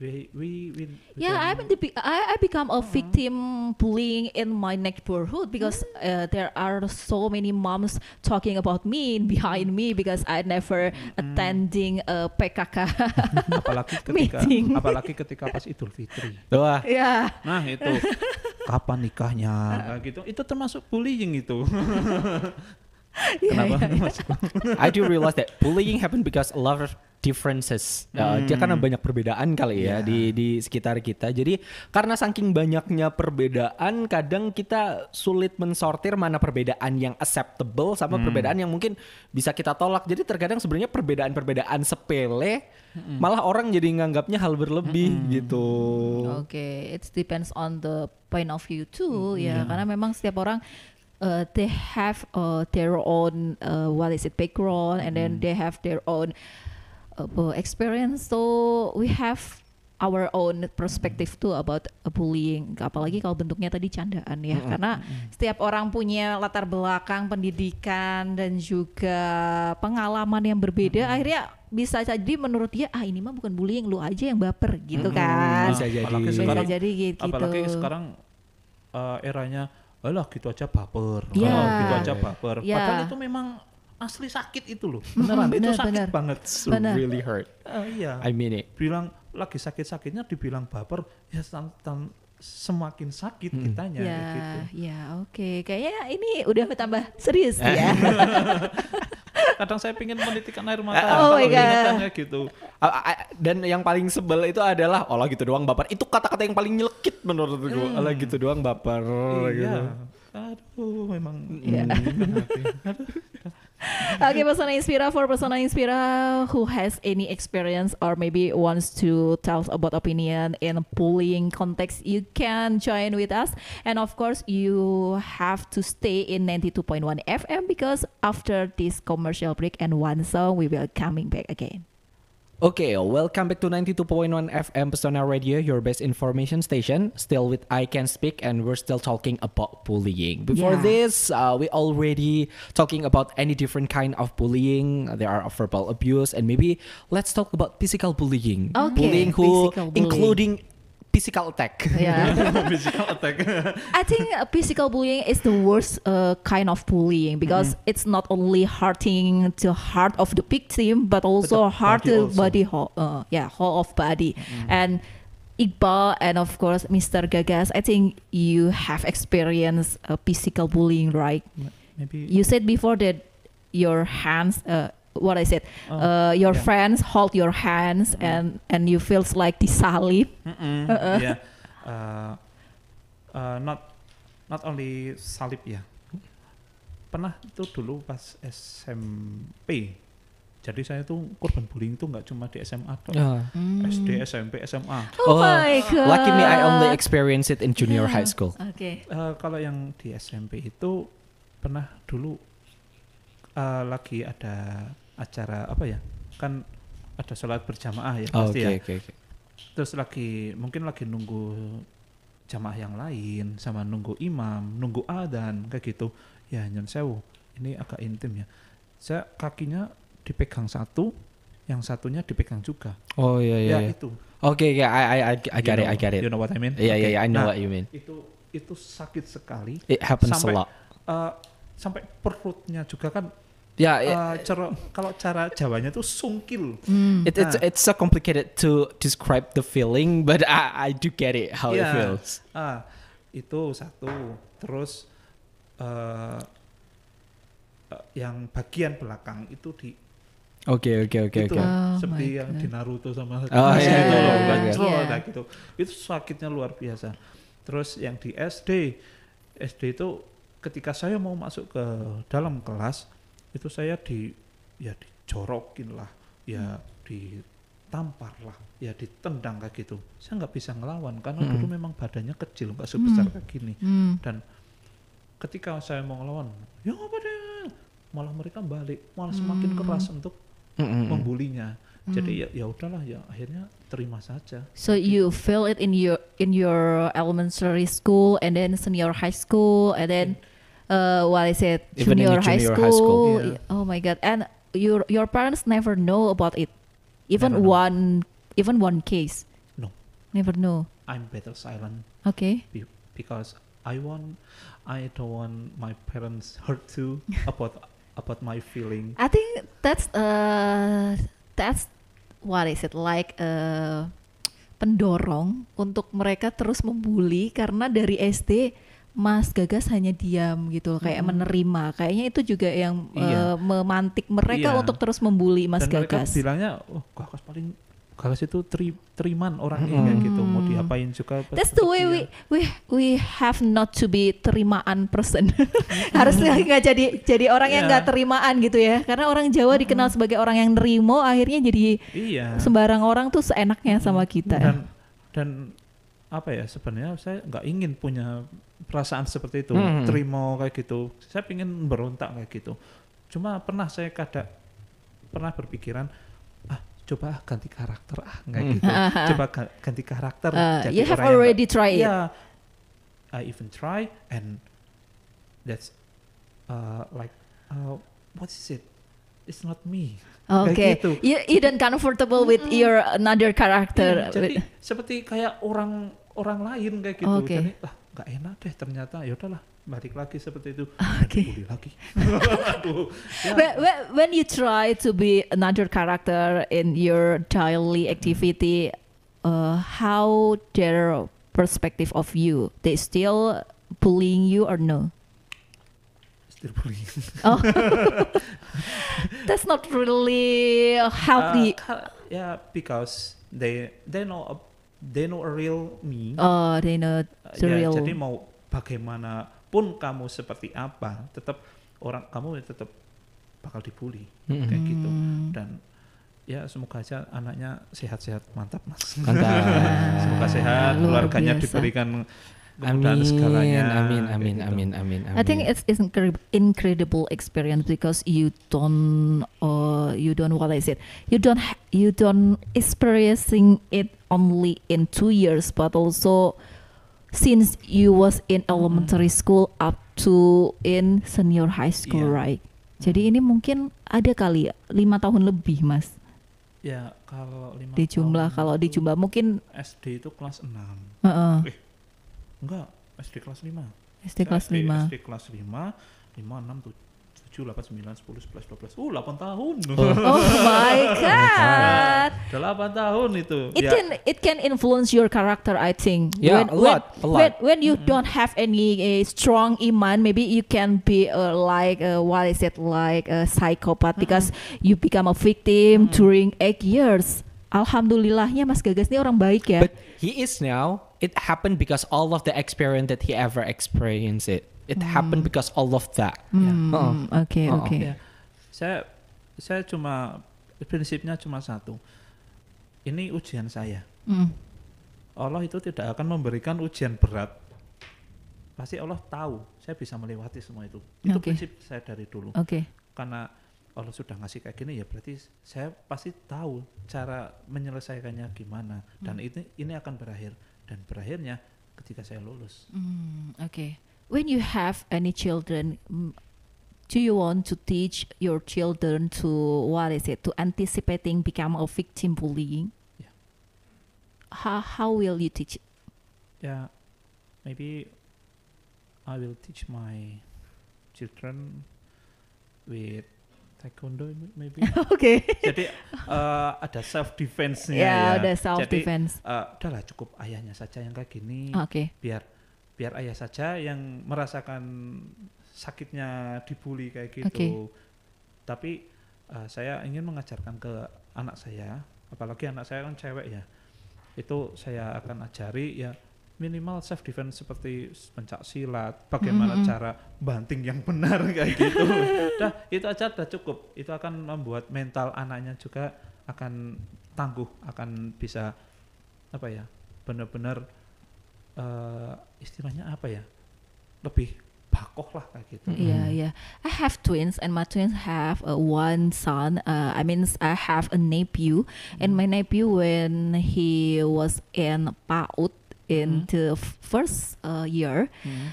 we, we, we, we yeah i'm the be I, I become a uh -huh. victim bullying in my neighborhood because mm. uh, there are so many moms talking about me behind me because i never mm. attending a PKK apalagi ketika meeting. apalagi ketika pas Idul Fitri doa, yeah. nah itu kapan nikahnya nah, gitu itu termasuk bullying itu Kenapa? I do realize that bullying happen because a lot of differences. Uh, kan hmm. Dia karena banyak perbedaan kali ya yeah. di di sekitar kita. Jadi karena saking banyaknya perbedaan, kadang kita sulit mensortir mana perbedaan yang acceptable sama hmm. perbedaan yang mungkin bisa kita tolak. Jadi terkadang sebenarnya perbedaan-perbedaan sepele hmm. malah orang jadi nganggapnya hal berlebih hmm. gitu. Oke, okay. it depends on the point of view too hmm. ya yeah. karena memang setiap orang uh, they have uh, their own uh, what is it background and then mm. they have their own uh, uh, experience so we have our own perspective too about uh, bullying apalagi kalau bentuknya tadi candaan ya mm -hmm. karena setiap orang punya latar belakang pendidikan dan juga pengalaman yang berbeda mm -hmm. akhirnya bisa jadi menurut dia ah ini mah bukan bullying lu aja yang baper gitu mm -hmm. kan bisa jadi apalagi sekarang, bisa jadi gitu apalagi sekarang uh, eranya alah gitu aja baper, ya. oh, gitu aja baper. Ya. Padahal itu memang asli sakit itu loh, beneran bener, itu sakit bener. banget. So bener. really hurt. Uh, iya. I mean it. Bilang lagi sakit-sakitnya dibilang baper, ya tan tan semakin sakit hmm. kitanya ya, gitu. Ya, oke. Okay. Kayaknya ini udah bertambah serius ya. Kadang saya pingin menitikkan air mata oh kalau ingatannya gitu. Dan yang paling sebel itu adalah olah oh gitu doang baper. Itu kata-kata yang paling nyelekit menurut hmm. oh Olah gitu doang baper iya. gitu. Aduh, memang. Iya. Hmm. Aduh. okay, Persona Inspira for Persona Inspira who has any experience or maybe wants to tell about opinion in bullying context, you can join with us. And of course, you have to stay in 92.1 FM because after this commercial break and one song, we will coming back again. Okay, welcome back to 92.1 FM Persona Radio, your best information station. Still with I Can Speak, and we're still talking about bullying. Before yeah. this, uh, we already talking about any different kind of bullying. There are verbal abuse, and maybe let's talk about physical bullying. Okay. Bullying who, bullying. including physical attack. Yeah. physical attack. I think uh, physical bullying is the worst uh, kind of bullying because mm-hmm. it's not only hurting the heart of the victim but also but hurt the body, whole, uh, yeah, whole of body. Mm-hmm. And Iqbal and of course Mr. Gagas, I think you have experienced uh, physical bullying, right? Maybe you said before that your hands uh, what I said, oh, uh, your yeah. friends hold your hands mm-hmm. and and you feels like disalib. Mm-mm, uh-uh. Yeah, uh, uh, not not only salib ya. Pernah itu dulu pas SMP. Jadi saya tuh korban bullying itu nggak cuma di SMA atau yeah. mm. SD, SMP, SMA. Oh, oh my god. Lucky me, I only experience it in junior yeah. high school. Oke. Okay. Uh, kalau yang di SMP itu pernah dulu uh, lagi ada acara apa ya? Kan ada sholat berjamaah ya oh, pasti okay, ya. Okay, okay. Terus lagi mungkin lagi nunggu jamaah yang lain sama nunggu imam, nunggu adan kayak gitu. Ya nyon sewu. Ini agak intim ya. Saya kakinya dipegang satu, yang satunya dipegang juga. Oh iya iya. Ya, iya. itu. Oke okay, ya yeah, I I I get you know, it I get it. You know what I mean? Iya yeah, iya yeah, I know nah, what you mean. Itu itu sakit sekali. It happens sampai, a lot. Uh, sampai perutnya juga kan Ya, yeah, uh, ya. cara kalau cara Jawanya tuh sungkil. Mm. It, it's nah. it's so complicated to describe the feeling, but I I do get it how yeah. it feels. Ah, itu satu. Terus uh, yang bagian belakang itu di Oke oke oke oke. Oh Seperti yang God. di Naruto sama oh, iya, itu loh, yeah. yeah. gitu. Itu sakitnya luar biasa. Terus yang di SD, SD itu ketika saya mau masuk ke dalam kelas, itu saya di ya dicorokin lah ya hmm. ditampar lah ya ditendang kayak gitu saya nggak bisa ngelawan karena hmm. dulu memang badannya kecil nggak sebesar hmm. kayak gini hmm. dan ketika saya mau ngelawan ya apa deh malah mereka balik malah semakin hmm. keras untuk hmm. hmm, hmm. membulinya hmm. Jadi ya ya udahlah ya akhirnya terima saja. So you feel it in your in your elementary school and then senior high school and then hmm uh, what is it junior, junior high school, high school yeah. oh my god and your your parents never know about it even one even one case no never know i'm better silent okay be because i want i don't want my parents hurt too about about my feeling i think that's uh that's what is it like uh pendorong untuk mereka terus membuli karena dari SD Mas Gagas hanya diam gitu, kayak hmm. menerima. Kayaknya itu juga yang iya. uh, memantik mereka iya. untuk terus membuli Mas Dan Gagas. Mereka bilangnya, oh Gagas paling Gagas itu terimaan teriman orangnya hmm. gitu, mau diapain juga. That's the way we we we have not to be terimaan person. Harusnya nggak jadi jadi orang yang iya. nggak terimaan gitu ya, karena orang Jawa dikenal sebagai orang yang nerimo, akhirnya jadi iya. sembarang orang tuh seenaknya sama kita. Dan, dan apa ya sebenarnya saya nggak ingin punya perasaan seperti itu, hmm. terima kayak gitu. Saya pingin berontak kayak gitu. Cuma pernah saya kada pernah berpikiran ah coba ganti karakter ah kayak hmm. gitu. coba ganti karakter. Uh, you have already tried ya Yeah, I even try and that's uh, like uh, what is it? It's not me. Oke, okay. gitu. you don't comfortable with your another character. Iya, jadi seperti kayak orang orang lain kayak gitu. Okay. Jadi, ah, nggak enak deh ternyata ya udahlah balik lagi seperti itu okay. Aduh, lagi yeah. Ya when, when, you try to be another character in your daily hmm. activity uh, how their perspective of you they still bullying you or no still bullying oh that's not really healthy uh, yeah because they they know they know a real me. Oh, they know uh, the ya, real. Jadi mau bagaimanapun kamu seperti apa, tetap orang kamu ya tetap bakal dibully mm-hmm. kayak gitu. Hmm. Dan ya semoga aja anaknya sehat-sehat mantap mas. Mantap. semoga sehat, keluarganya diberikan amin, Amin, amin, amin, gitu. amin, amin. I think it's, it's incredible experience because you don't, uh, you don't what I it? You don't, you don't experiencing it only in two years, but also since you was in elementary school up to in senior high school, yeah. right? Jadi ini mungkin ada kali ya, lima tahun lebih, mas. Ya kalau lima. Di jumlah kalau di jumlah mungkin. SD itu kelas enam. Uh -uh. Enggak, SD kelas 5. SD kelas SD, 5. SD kelas 5, 5, 6, 7, 8, 9, 10, 11, 12. Oh, 8 tahun. Oh, oh my God. 8 tahun itu. It, yeah. can, it can influence your character, I think. Yeah, when, a lot. When, a lot. When, when you mm -hmm. don't have any uh, strong iman, maybe you can be uh, like, uh, what is it, like a psychopath mm -hmm. because you become a victim mm -hmm. during 8 years. Alhamdulillahnya Mas Gagas ini orang baik ya. But he is now it happened because all of the experience that he ever experienced it. It mm. happened because all of that. Oke hmm. oke. Uh-uh. Okay, uh-uh. okay. yeah. Saya saya cuma prinsipnya cuma satu. Ini ujian saya. mm. Allah itu tidak akan memberikan ujian berat. Pasti Allah tahu saya bisa melewati semua itu. Itu okay. prinsip saya dari dulu. Oke. Okay. Karena Allah sudah ngasih kayak gini ya berarti saya pasti tahu cara menyelesaikannya gimana dan hmm. ini ini akan berakhir dan berakhirnya ketika saya lulus. Mm, Oke, okay. when you have any children, do you want to teach your children to what is it to anticipating become a victim bullying? Yeah. How how will you teach it? Yeah, maybe I will teach my children with taekwondo maybe. Oke. Jadi uh, ada self defense-nya ya. Ya, ada self defense. uh, eh, udahlah cukup ayahnya saja yang kayak gini. Oke. Okay. Biar biar ayah saja yang merasakan sakitnya dibully kayak gitu. Okay. Tapi uh, saya ingin mengajarkan ke anak saya, apalagi anak saya kan cewek ya. Itu saya akan ajari ya minimal self defense seperti pencak silat, bagaimana mm-hmm. cara banting yang benar kayak gitu. Dah itu aja udah cukup. Itu akan membuat mental anaknya juga akan tangguh, akan bisa apa ya? benar-benar uh, istilahnya apa ya? lebih bakoh lah kayak gitu. Yeah, mm. yeah. Iya. I have twins and my twins have uh, one son. Uh, I mean I have a nephew and mm. my nephew when he was in PAUD in hmm. the first uh, year hmm.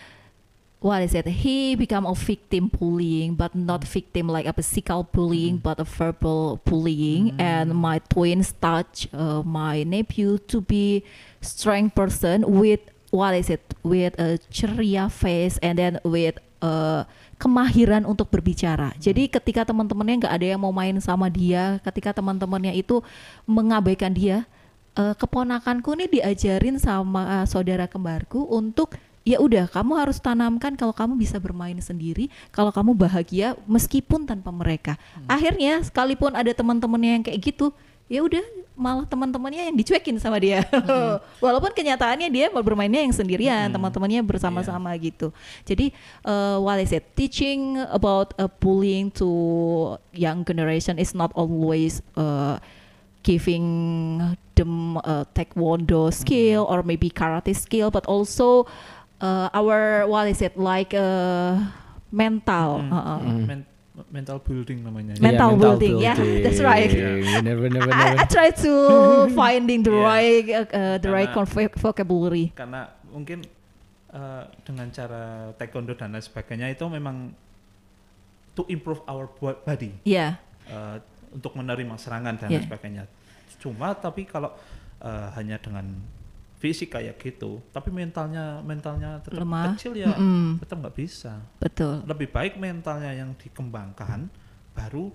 what is it? He become a victim bullying, but not hmm. victim like a physical bullying, mm. but a verbal bullying. Mm. And my twins touch uh, my nephew to be strong person with what is it? With a ceria face and then with a uh, kemahiran untuk berbicara. Mm. Jadi ketika teman-temannya nggak ada yang mau main sama dia, ketika teman-temannya itu mengabaikan dia, uh, keponakanku nih diajarin sama uh, saudara kembarku untuk ya udah kamu harus tanamkan kalau kamu bisa bermain sendiri kalau kamu bahagia meskipun tanpa mereka hmm. akhirnya sekalipun ada teman-temannya yang kayak gitu ya udah malah teman-temannya yang dicuekin sama dia hmm. walaupun kenyataannya dia mau bermainnya yang sendirian hmm. teman-temannya bersama-sama yeah. gitu jadi uh, what is it teaching about uh, bullying to young generation is not always uh, giving them a uh, taekwondo skill mm-hmm. or maybe karate skill, but also uh, our what is it like uh, mental. Mm. Uh, mm. Men mental building namanya. Mental, yeah, mental building, building, yeah, that's right. Yeah, never, never, never. I, I try to finding the yeah. right uh, uh the karena, right vocabulary. Karena mungkin uh, dengan cara taekwondo dan lain sebagainya itu memang to improve our body. Yeah. Uh, untuk menerima serangan dan yeah. sebagainya. Cuma tapi kalau uh, hanya dengan fisik kayak gitu, tapi mentalnya mentalnya tetap Lemah. kecil ya, mm -hmm. tetap nggak bisa. Betul. Lebih baik mentalnya yang dikembangkan, baru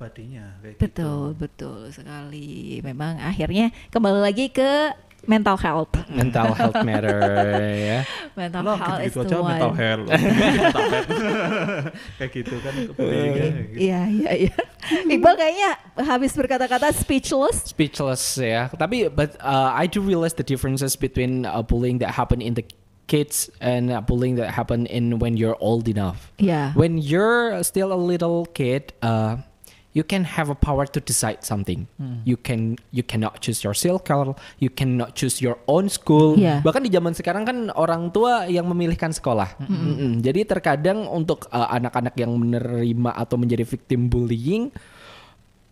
badinya betul, gitu. Betul betul sekali. Memang akhirnya kembali lagi ke mental health. Mental health matter ya. Mental Loh, health gitu, -gitu is aja the mental one. health. mental health. kayak gitu kan iya, gitu. iya, iya, iya. Iqbal kayaknya habis berkata-kata speechless. Speechless ya. Tapi but uh, I do realize the differences between uh, bullying that happen in the kids and uh, bullying that happen in when you're old enough. Yeah. When you're still a little kid, uh, you can have a power to decide something. Hmm. You can you cannot choose your circle, you cannot choose your own school. Yeah. Bahkan di zaman sekarang kan orang tua yang memilihkan sekolah. Mm -hmm. Mm -hmm. Jadi terkadang untuk uh, anak-anak uh, anak -anak yang menerima atau menjadi victim bullying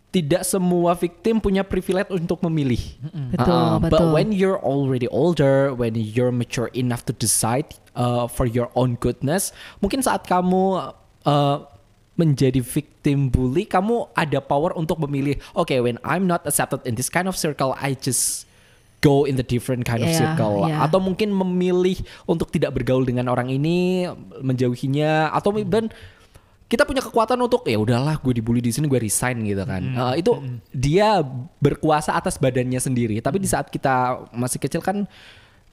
tidak semua victim punya privilege untuk memilih. Mm-hmm. Betul, uh, betul. But when you're already older, when you're mature enough to decide uh, for your own goodness, mungkin saat kamu uh, menjadi victim bully, kamu ada power untuk memilih, oke, okay, when I'm not accepted in this kind of circle, I just go in the different kind yeah, of circle yeah. atau mungkin memilih untuk tidak bergaul dengan orang ini, menjauhinya atau hmm. even kita punya kekuatan untuk ya udahlah gue dibully di sini gue resign gitu kan hmm. uh, itu hmm. dia berkuasa atas badannya sendiri tapi di hmm. saat kita masih kecil kan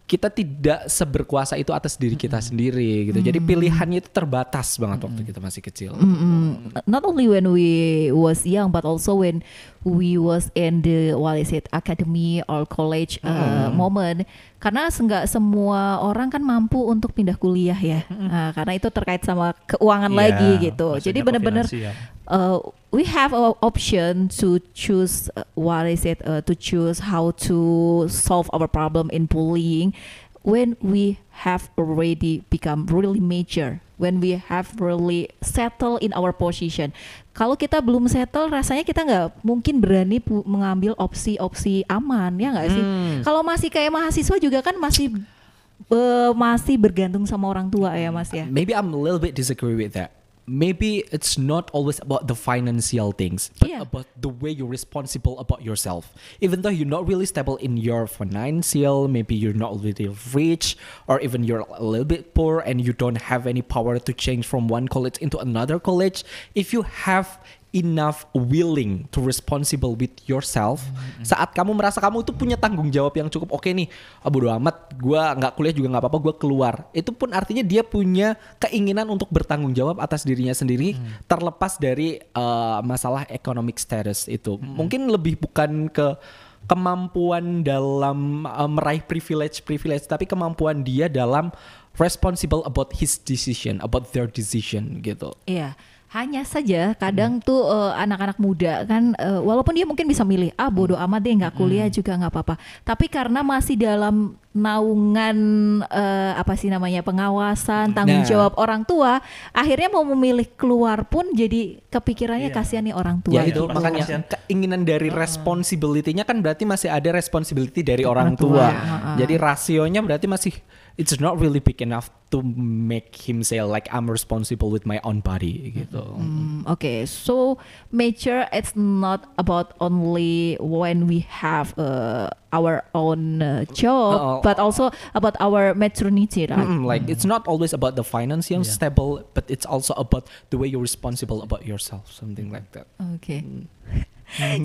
kita tidak seberkuasa itu atas diri kita mm -hmm. sendiri gitu. Mm -hmm. Jadi pilihannya itu terbatas banget mm -hmm. waktu kita masih kecil. Mm -hmm. Not only when we was young but also when we was in the what is it academy or college mm -hmm. moment karena nggak semua orang kan mampu untuk pindah kuliah ya. Mm -hmm. nah, karena itu terkait sama keuangan yeah, lagi gitu. Jadi benar-benar Uh, we have an option to choose uh, what is it uh, to choose how to solve our problem in bullying when we have already become really major when we have really settle in our position kalau kita belum settle rasanya kita nggak mungkin berani mengambil opsi-opsi aman ya nggak sih hmm. kalau masih kayak mahasiswa juga kan masih uh, masih bergantung sama orang tua ya mas ya maybe I'm a little bit disagree with that maybe it's not always about the financial things, but yeah. about the way you're responsible about yourself. Even though you're not really stable in your financial, maybe you're not really rich, or even you're a little bit poor and you don't have any power to change from one college into another college. If you have enough willing to responsible with yourself saat kamu merasa kamu itu punya tanggung jawab yang cukup oke okay nih Abu ah, Dua amat gue nggak kuliah juga nggak apa-apa gue keluar itu pun artinya dia punya keinginan untuk bertanggung jawab atas dirinya sendiri hmm terlepas dari uh, masalah economic status itu hmm mungkin lebih bukan ke kemampuan dalam uh, meraih privilege privilege tapi kemampuan dia dalam responsible about his decision about their decision gitu iya yeah hanya saja kadang hmm. tuh eh, anak-anak uh, muda kan uh, walaupun dia mungkin bisa milih ah bodoh hmm. amat deh nggak hmm. kuliah hmm. juga nggak apa-apa. Tapi karena masih dalam naungan uh, apa sih namanya pengawasan hmm. tanggung nah. jawab orang tua, akhirnya mau memilih keluar pun jadi kepikirannya yeah. kasihan nih orang tua. Ya gitu. itu ya, makanya kasihan. keinginan dari uh. responsibility-nya kan berarti masih ada responsibility dari orang, orang tua. tua. Ya. Jadi rasionya berarti masih it's not really big enough to make him say like I'm responsible with my own body gitu. Mm-hmm. Mm, okay, so mature it's not about only when we have uh, our own uh, job, uh, uh but also about our maternity, right? Mm, like mm. it's mm-hmm. not always about the financial yeah. stable, but it's also about the way you're responsible about yourself, something like that. Okay, mm.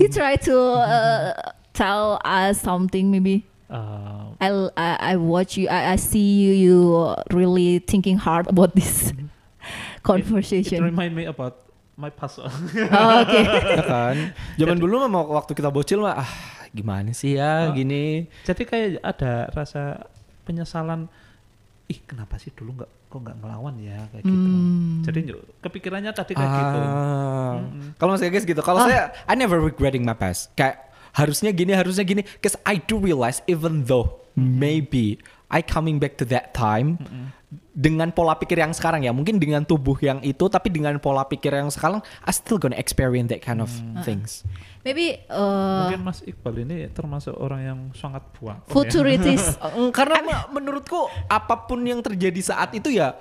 you try to uh, tell us something maybe Uh, I, I watch you. I, I see you. You really thinking hard about this conversation. It, it remind me about my puzzle. oh, Oke. Okay. ya kan. Zaman dulu mah waktu kita bocil mah ah gimana sih ya uh, gini. Jadi kayak ada rasa penyesalan ih kenapa sih dulu nggak kok nggak ngelawan ya kayak gitu. Mm. Jadi kepikirannya tadi kayak gitu. ah. gitu. Mm -hmm. Kalau saya guys gitu. Kalau ah. saya I never regretting my past. Kayak harusnya gini harusnya gini Cause I do realize even though maybe I coming back to that time mm -hmm. dengan pola pikir yang sekarang ya mungkin dengan tubuh yang itu tapi dengan pola pikir yang sekarang I still gonna experience that kind of mm. things. Maybe uh, mungkin Mas Iqbal ini termasuk orang yang sangat buang Futuritis. Karena menurutku apapun yang terjadi saat itu ya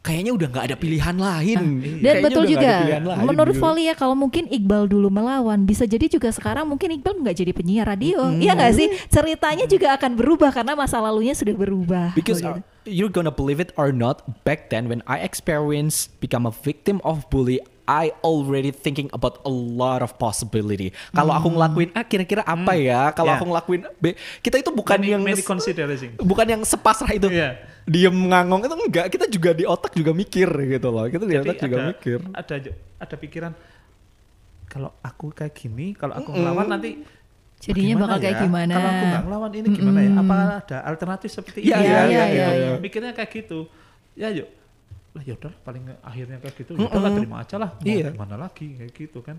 kayaknya udah nggak ada pilihan lain. Nah, iya. dan betul juga. Menurut Voli ya kalau mungkin Iqbal dulu melawan bisa jadi juga sekarang mungkin Iqbal nggak jadi penyiar radio. Mm. Iya gak sih? Ceritanya juga akan berubah karena masa lalunya sudah berubah. Because oh, gitu. you're gonna believe it or not, back then when I experience become a victim of bully, I already thinking about a lot of possibility. Kalau hmm. aku ngelakuin ah kira-kira apa hmm. ya? Kalau yeah. aku ngelakuin B, kita itu bukan many, yang many bukan yang sepasrah itu. Yeah diem ngangong itu enggak kita juga di otak juga mikir gitu loh kita di Jadi otak ada, juga mikir ada ada pikiran kalau aku kayak gini kalau aku mm -mm. ngelawan nanti jadinya bakal ya? kayak gimana kalau aku nggak ngelawan ini gimana mm -mm. ya apa ada alternatif seperti ya, ini ya, ya, ya, ya, mikirnya kayak gitu ya yuk lah yaudah paling akhirnya kayak gitu ya mm -mm. Yaudah, lah terima aja lah mau iya. gimana lagi kayak gitu kan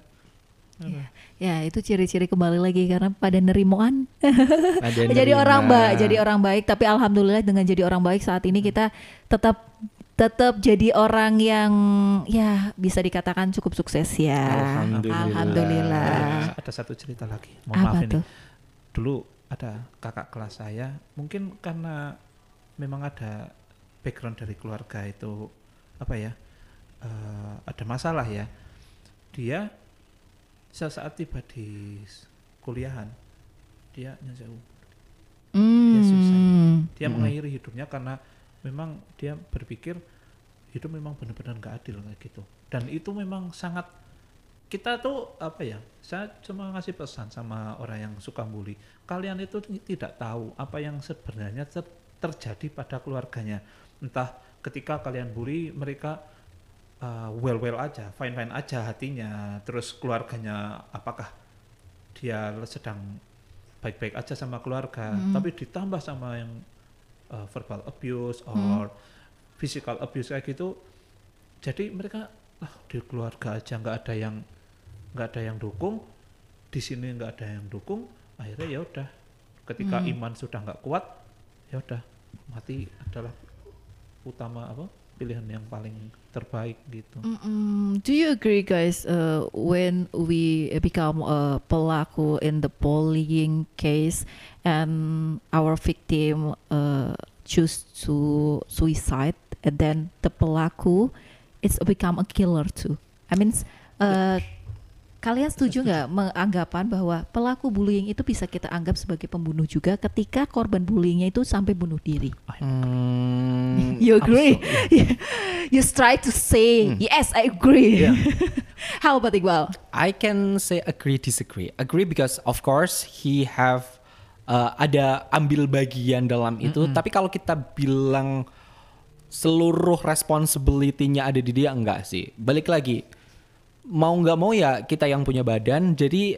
Ya, ya itu ciri-ciri kembali lagi karena pada nerimoan. Pada jadi nerima. orang baik, jadi orang baik. Tapi alhamdulillah dengan jadi orang baik saat ini kita tetap tetap jadi orang yang ya bisa dikatakan cukup sukses ya. Alhamdulillah. Alhamdulillah. Ada satu cerita lagi. Mohon maaf ini. Dulu ada kakak kelas saya, mungkin karena memang ada background dari keluarga itu apa ya? Uh, ada masalah ya. Dia saat-saat tiba di kuliahan dia nyesel mm. dia susah dia mm. mengakhiri hidupnya karena memang dia berpikir hidup memang benar-benar nggak adil kayak gitu dan itu memang sangat kita tuh apa ya saya cuma ngasih pesan sama orang yang suka bully kalian itu tidak tahu apa yang sebenarnya ter terjadi pada keluarganya entah ketika kalian bully mereka uh, eh, well well aja, fine fine aja hatinya, terus keluarganya apakah dia sedang baik baik aja sama keluarga, hmm. tapi ditambah sama yang uh, verbal abuse hmm. or hmm. physical abuse kayak gitu, jadi mereka lah di keluarga aja nggak ada yang nggak ada yang dukung, di sini nggak ada yang dukung, akhirnya ya udah ketika hmm. iman sudah nggak kuat, ya udah mati adalah utama apa pilihan yang paling terbaik gitu. Mm -mm. Do you agree guys uh, when we become a pelaku in the bullying case and our victim uh, choose to suicide and then the pelaku it's become a killer too. I mean uh, Kalian setuju nggak menganggapan bahwa pelaku bullying itu bisa kita anggap sebagai pembunuh juga ketika korban bullyingnya itu sampai bunuh diri? Hmm, you agree? you try to say hmm. yes, I agree. Yeah. How about Iqbal? I can say agree disagree. Agree because of course he have uh, ada ambil bagian dalam itu. Mm -hmm. Tapi kalau kita bilang seluruh responsibility-nya ada di dia enggak sih? Balik lagi mau nggak mau ya kita yang punya badan jadi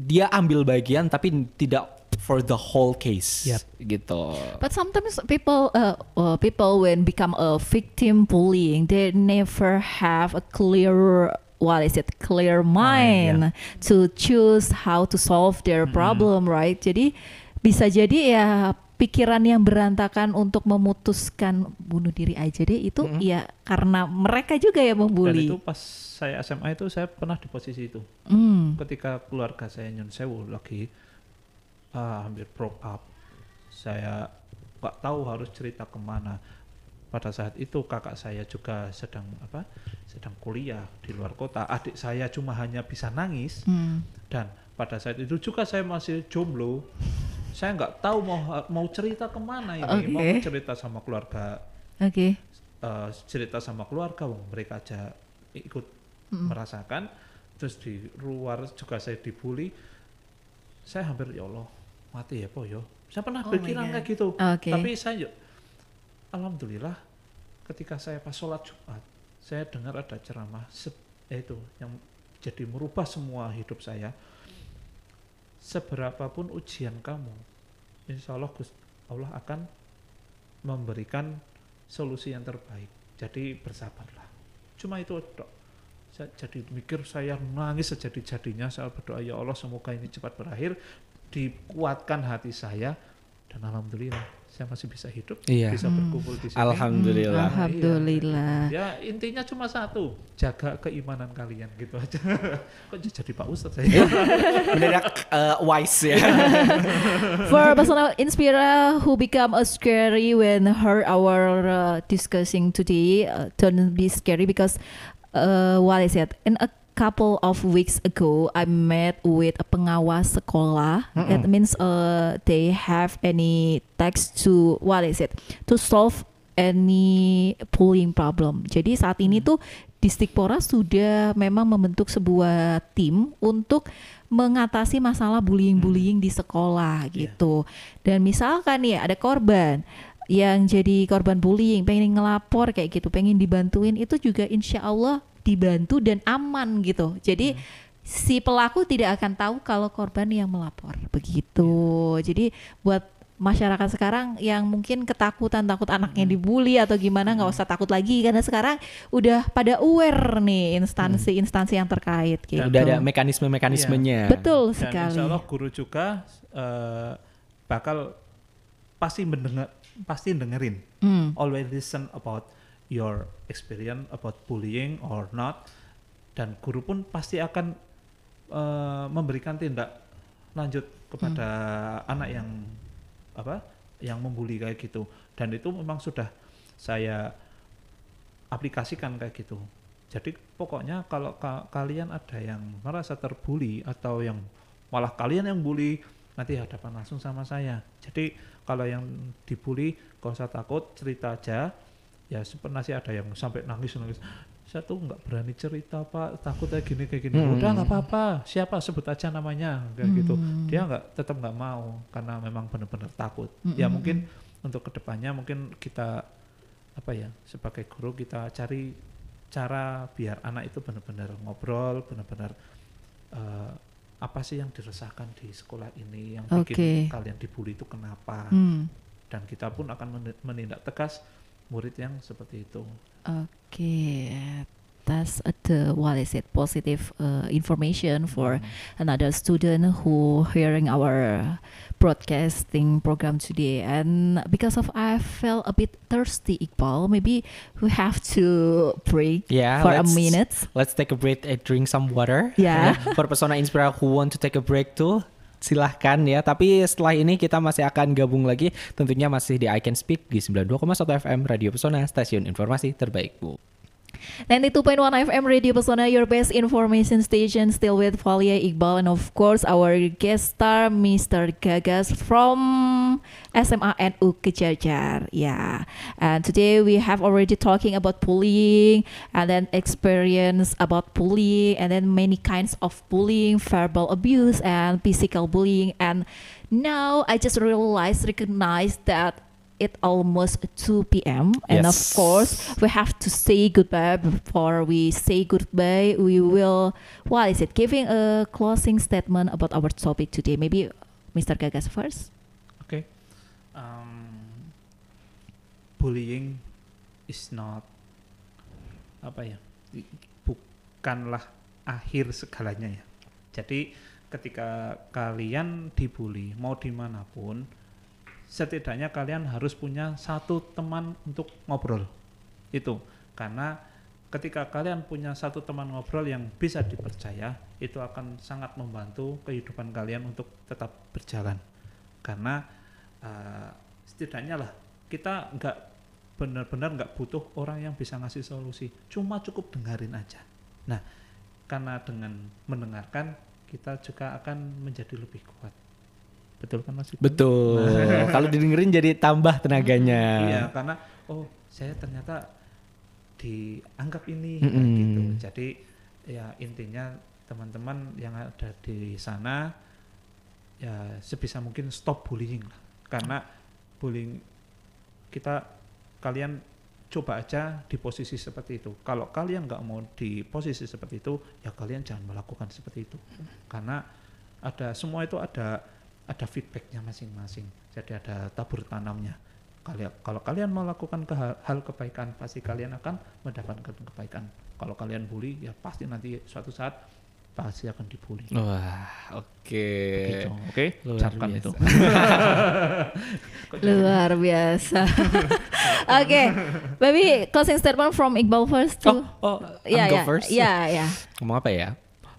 dia ambil bagian tapi tidak for the whole case yep. gitu. But sometimes people uh, uh, people when become a victim bullying they never have a clear what is it clear ah, mind uh, yeah. to choose how to solve their mm-hmm. problem mm -hmm. right. Jadi bisa jadi ya pikiran yang berantakan untuk memutuskan bunuh diri aja deh itu mm -hmm. ya karena mereka juga ya membuli. Dan itu pas saya SMA itu saya pernah di posisi itu. Mm. Ketika keluarga saya Nyun Sewu lagi uh, hampir broke up, saya nggak tahu harus cerita kemana. Pada saat itu kakak saya juga sedang apa? Sedang kuliah di luar kota. Adik saya cuma hanya bisa nangis mm. dan pada saat itu juga saya masih jomblo saya nggak tahu mau mau cerita kemana ini okay. mau cerita sama keluarga oke okay. uh, eh, cerita sama keluarga mereka aja ikut mm. merasakan terus di luar juga saya dibully saya hampir ya Allah mati ya po yo ya. saya pernah oh kayak gitu okay. tapi saya ya, alhamdulillah ketika saya pas sholat Jumat saya dengar ada ceramah eh, itu yang jadi merubah semua hidup saya seberapapun ujian kamu, insya Allah Allah akan memberikan solusi yang terbaik. Jadi bersabarlah. Cuma itu dok. Saya jadi mikir saya nangis sejadi-jadinya saya berdoa ya Allah semoga ini cepat berakhir dikuatkan hati saya dan alhamdulillah saya masih bisa hidup, iya. bisa hmm. berkumpul di sini. Alhamdulillah. Hmm, alhamdulillah. Ya, ya intinya cuma satu, jaga keimanan kalian gitu aja. Kok jadi Pak Ustadz saya? Iya. Benar uh, ya, eh, wise ya. For personal inspira who become a scary when her our uh, discussing today, uh, don't be scary because uh, what I said, in a couple of weeks ago, I met with a pengawas sekolah. Mm -mm. That means uh, they have any text to what is it to solve any bullying problem. Jadi saat ini mm. tuh Distikpora sudah memang membentuk sebuah tim untuk mengatasi masalah bullying-bullying mm. di sekolah iya. gitu. Yeah. Dan misalkan nih ada korban yang jadi korban bullying, pengen ngelapor kayak gitu, pengen dibantuin itu juga insya Allah dibantu dan aman gitu. Jadi hmm si pelaku tidak akan tahu kalau korban yang melapor begitu iya. jadi buat masyarakat sekarang yang mungkin ketakutan takut anaknya hmm. dibully atau gimana nggak hmm. usah takut lagi karena sekarang udah pada aware nih instansi-instansi hmm. yang terkait gitu. Dan udah ada mekanisme-mekanismenya. Iya. Betul Dan sekali. Insya Allah guru juga uh, bakal pasti mendengar pasti dengerin. Mm. Always listen about your experience about bullying or not dan guru pun pasti akan uh, memberikan tindak lanjut kepada hmm. anak yang apa yang membuli kayak gitu dan itu memang sudah saya aplikasikan kayak gitu jadi pokoknya kalau ka kalian ada yang merasa terbuli atau yang malah kalian yang bully nanti hadapan langsung sama saya jadi kalau yang dibully kalau usah takut cerita aja ya pernah sih ada yang sampai nangis nangis saya tuh nggak berani cerita pak takutnya gini kayak gini hmm. udah nggak apa-apa siapa sebut aja namanya kayak hmm. gitu dia nggak tetap nggak mau karena memang benar-benar takut ya, hmm. ya mungkin untuk kedepannya mungkin kita apa ya sebagai guru kita cari cara biar anak itu benar-benar ngobrol benar-benar uh, apa sih yang diresahkan di sekolah ini yang bikin okay. kalian dibully itu kenapa hmm. dan kita pun akan menindak tegas murid yang seperti itu. Oke, okay. that's a the what is it positive uh, information for hmm. another student who hearing our broadcasting program today. And because of I felt a bit thirsty, Iqbal, maybe we have to break yeah, for a minute. Let's take a break and drink some water. Yeah. yeah. for Persona Inspira who want to take a break too silahkan ya. Tapi setelah ini kita masih akan gabung lagi tentunya masih di I Can Speak di 92,1 FM Radio Pesona, stasiun informasi terbaik Bu 92.1 FM Radio Persona, your best information station, still with Valia Iqbal and of course our guest star Mr. Gagas from from SMR and Yeah, and today we have already talking about bullying and then experience about bullying and then many kinds of bullying, verbal abuse and physical bullying. And now I just realized, recognize that it almost 2 p.m. And yes. of course, we have to say goodbye. Before we say goodbye, we will, what is it, giving a closing statement about our topic today. Maybe Mr. Gagas first. um, bullying is not apa ya bukanlah akhir segalanya ya jadi ketika kalian dibully mau dimanapun setidaknya kalian harus punya satu teman untuk ngobrol itu karena ketika kalian punya satu teman ngobrol yang bisa dipercaya itu akan sangat membantu kehidupan kalian untuk tetap berjalan karena uh, setidaknya lah kita nggak benar-benar nggak butuh orang yang bisa ngasih solusi cuma cukup dengerin aja nah karena dengan mendengarkan kita juga akan menjadi lebih kuat betul kan mas betul kalau didengerin jadi tambah tenaganya iya karena oh saya ternyata dianggap ini mm -hmm. gitu jadi ya intinya teman-teman yang ada di sana ya sebisa mungkin stop bullying lah karena bullying kita kalian coba aja di posisi seperti itu. Kalau kalian nggak mau di posisi seperti itu, ya kalian jangan melakukan seperti itu. Karena ada semua itu ada ada feedbacknya masing-masing. Jadi ada tabur tanamnya. Kalian, kalau kalian melakukan ke hal, hal kebaikan, pasti kalian akan mendapatkan kebaikan. Kalau kalian bully, ya pasti nanti suatu saat pasti akan dibully. Wah, oke. Oke, ucapkan itu. Luar biasa. oke, okay. closing statement from Iqbal first. To... Oh, oh, yeah, I'm yeah, go first. Yeah, yeah. Ngomong apa ya?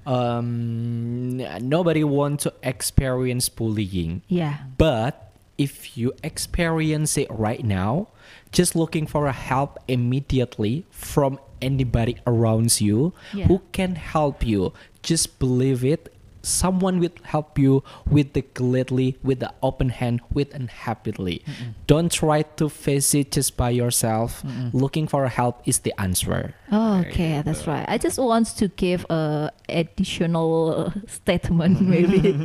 Um, nobody want to experience bullying. Yeah. But if you experience it right now, just looking for a help immediately from anybody around you yeah. who can help you just believe it someone will help you with the gladly with the open hand with and happily mm -hmm. don't try to face it just by yourself mm -hmm. looking for help is the answer oh, okay that's right i just want to give a additional uh, statement maybe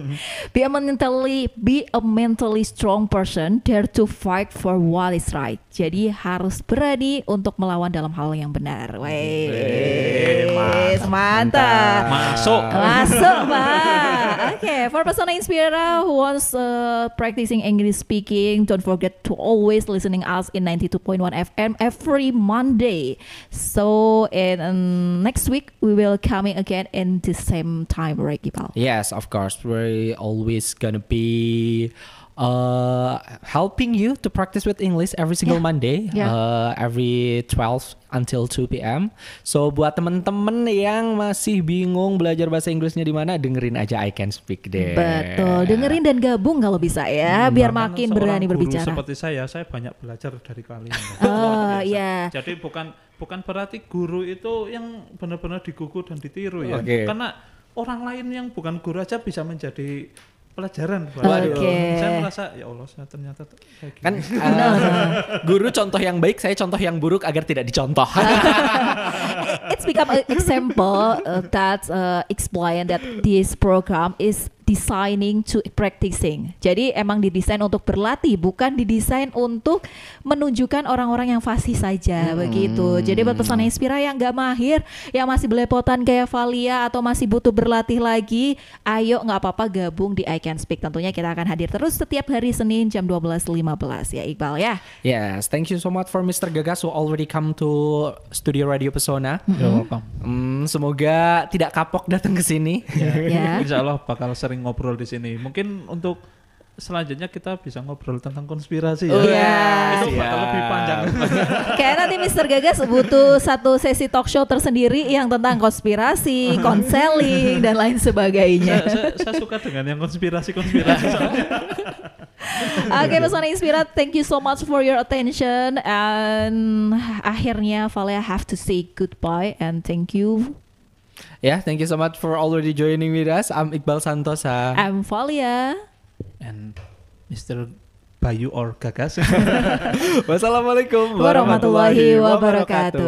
be a mentally be a mentally strong person dare to fight for what is right jadi harus berani untuk melawan dalam hal yang benar wes mantap. mantap masuk masuk pak okay. For Persona Inspira who wants uh, practicing English speaking, don't forget to always listening us in 92.1 FM every Monday. So in um, next week we will coming again in the same time, right, Gipal? Yes, of course. We're always gonna be uh, helping you to practice with English every single yeah. Monday, yeah. Uh, every 12 until 2 p.m. So buat temen-temen yang masih bingung belajar bahasa Inggrisnya di mana, dengerin aja I Can Speak deh. Betul, dengerin dan gabung kalau bisa ya, hmm, biar makin berani berbicara. Seperti saya, saya banyak belajar dari kalian. oh iya. Jadi bukan bukan berarti guru itu yang benar-benar digugu dan ditiru ya, okay. karena orang lain yang bukan guru aja bisa menjadi pelajaran. buat Okay. Saya merasa ya Allah saya ternyata kayak kan, gini. kan uh, guru contoh yang baik, saya contoh yang buruk agar tidak dicontoh. It's become an example uh, that uh, explain that this program is designing to practicing. Jadi emang didesain untuk berlatih, bukan didesain untuk menunjukkan orang-orang yang fasih saja hmm. begitu. Jadi buat pesan hmm. Inspira yang gak mahir, yang masih belepotan kayak Valia atau masih butuh berlatih lagi, ayo nggak apa-apa gabung di I Can Speak. Tentunya kita akan hadir terus setiap hari Senin jam 12.15 ya Iqbal ya. Yes, thank you so much for Mr. Gagas who already come to Studio Radio Pesona. Mm-hmm. Mm -hmm. Mm welcome. semoga tidak kapok datang ke sini. Yeah. yeah. Insya Allah bakal sering sering ngobrol di sini. Mungkin untuk selanjutnya kita bisa ngobrol tentang konspirasi ya. Oh, iya. Itu iya. lebih panjang. Kayak nanti Mister Gagas butuh satu sesi talk show tersendiri yang tentang konspirasi, konseling dan lain sebagainya. Saya, saya, suka dengan yang konspirasi-konspirasi Oke okay, inspirat thank you so much for your attention and akhirnya Valia have to say goodbye and thank you Yeah, thank you so much for already joining with us. I'm Iqbal Santosa. I'm Valia. And Mr. Bayu or Gagas. Wassalamualaikum warahmatullahi wabarakatuh.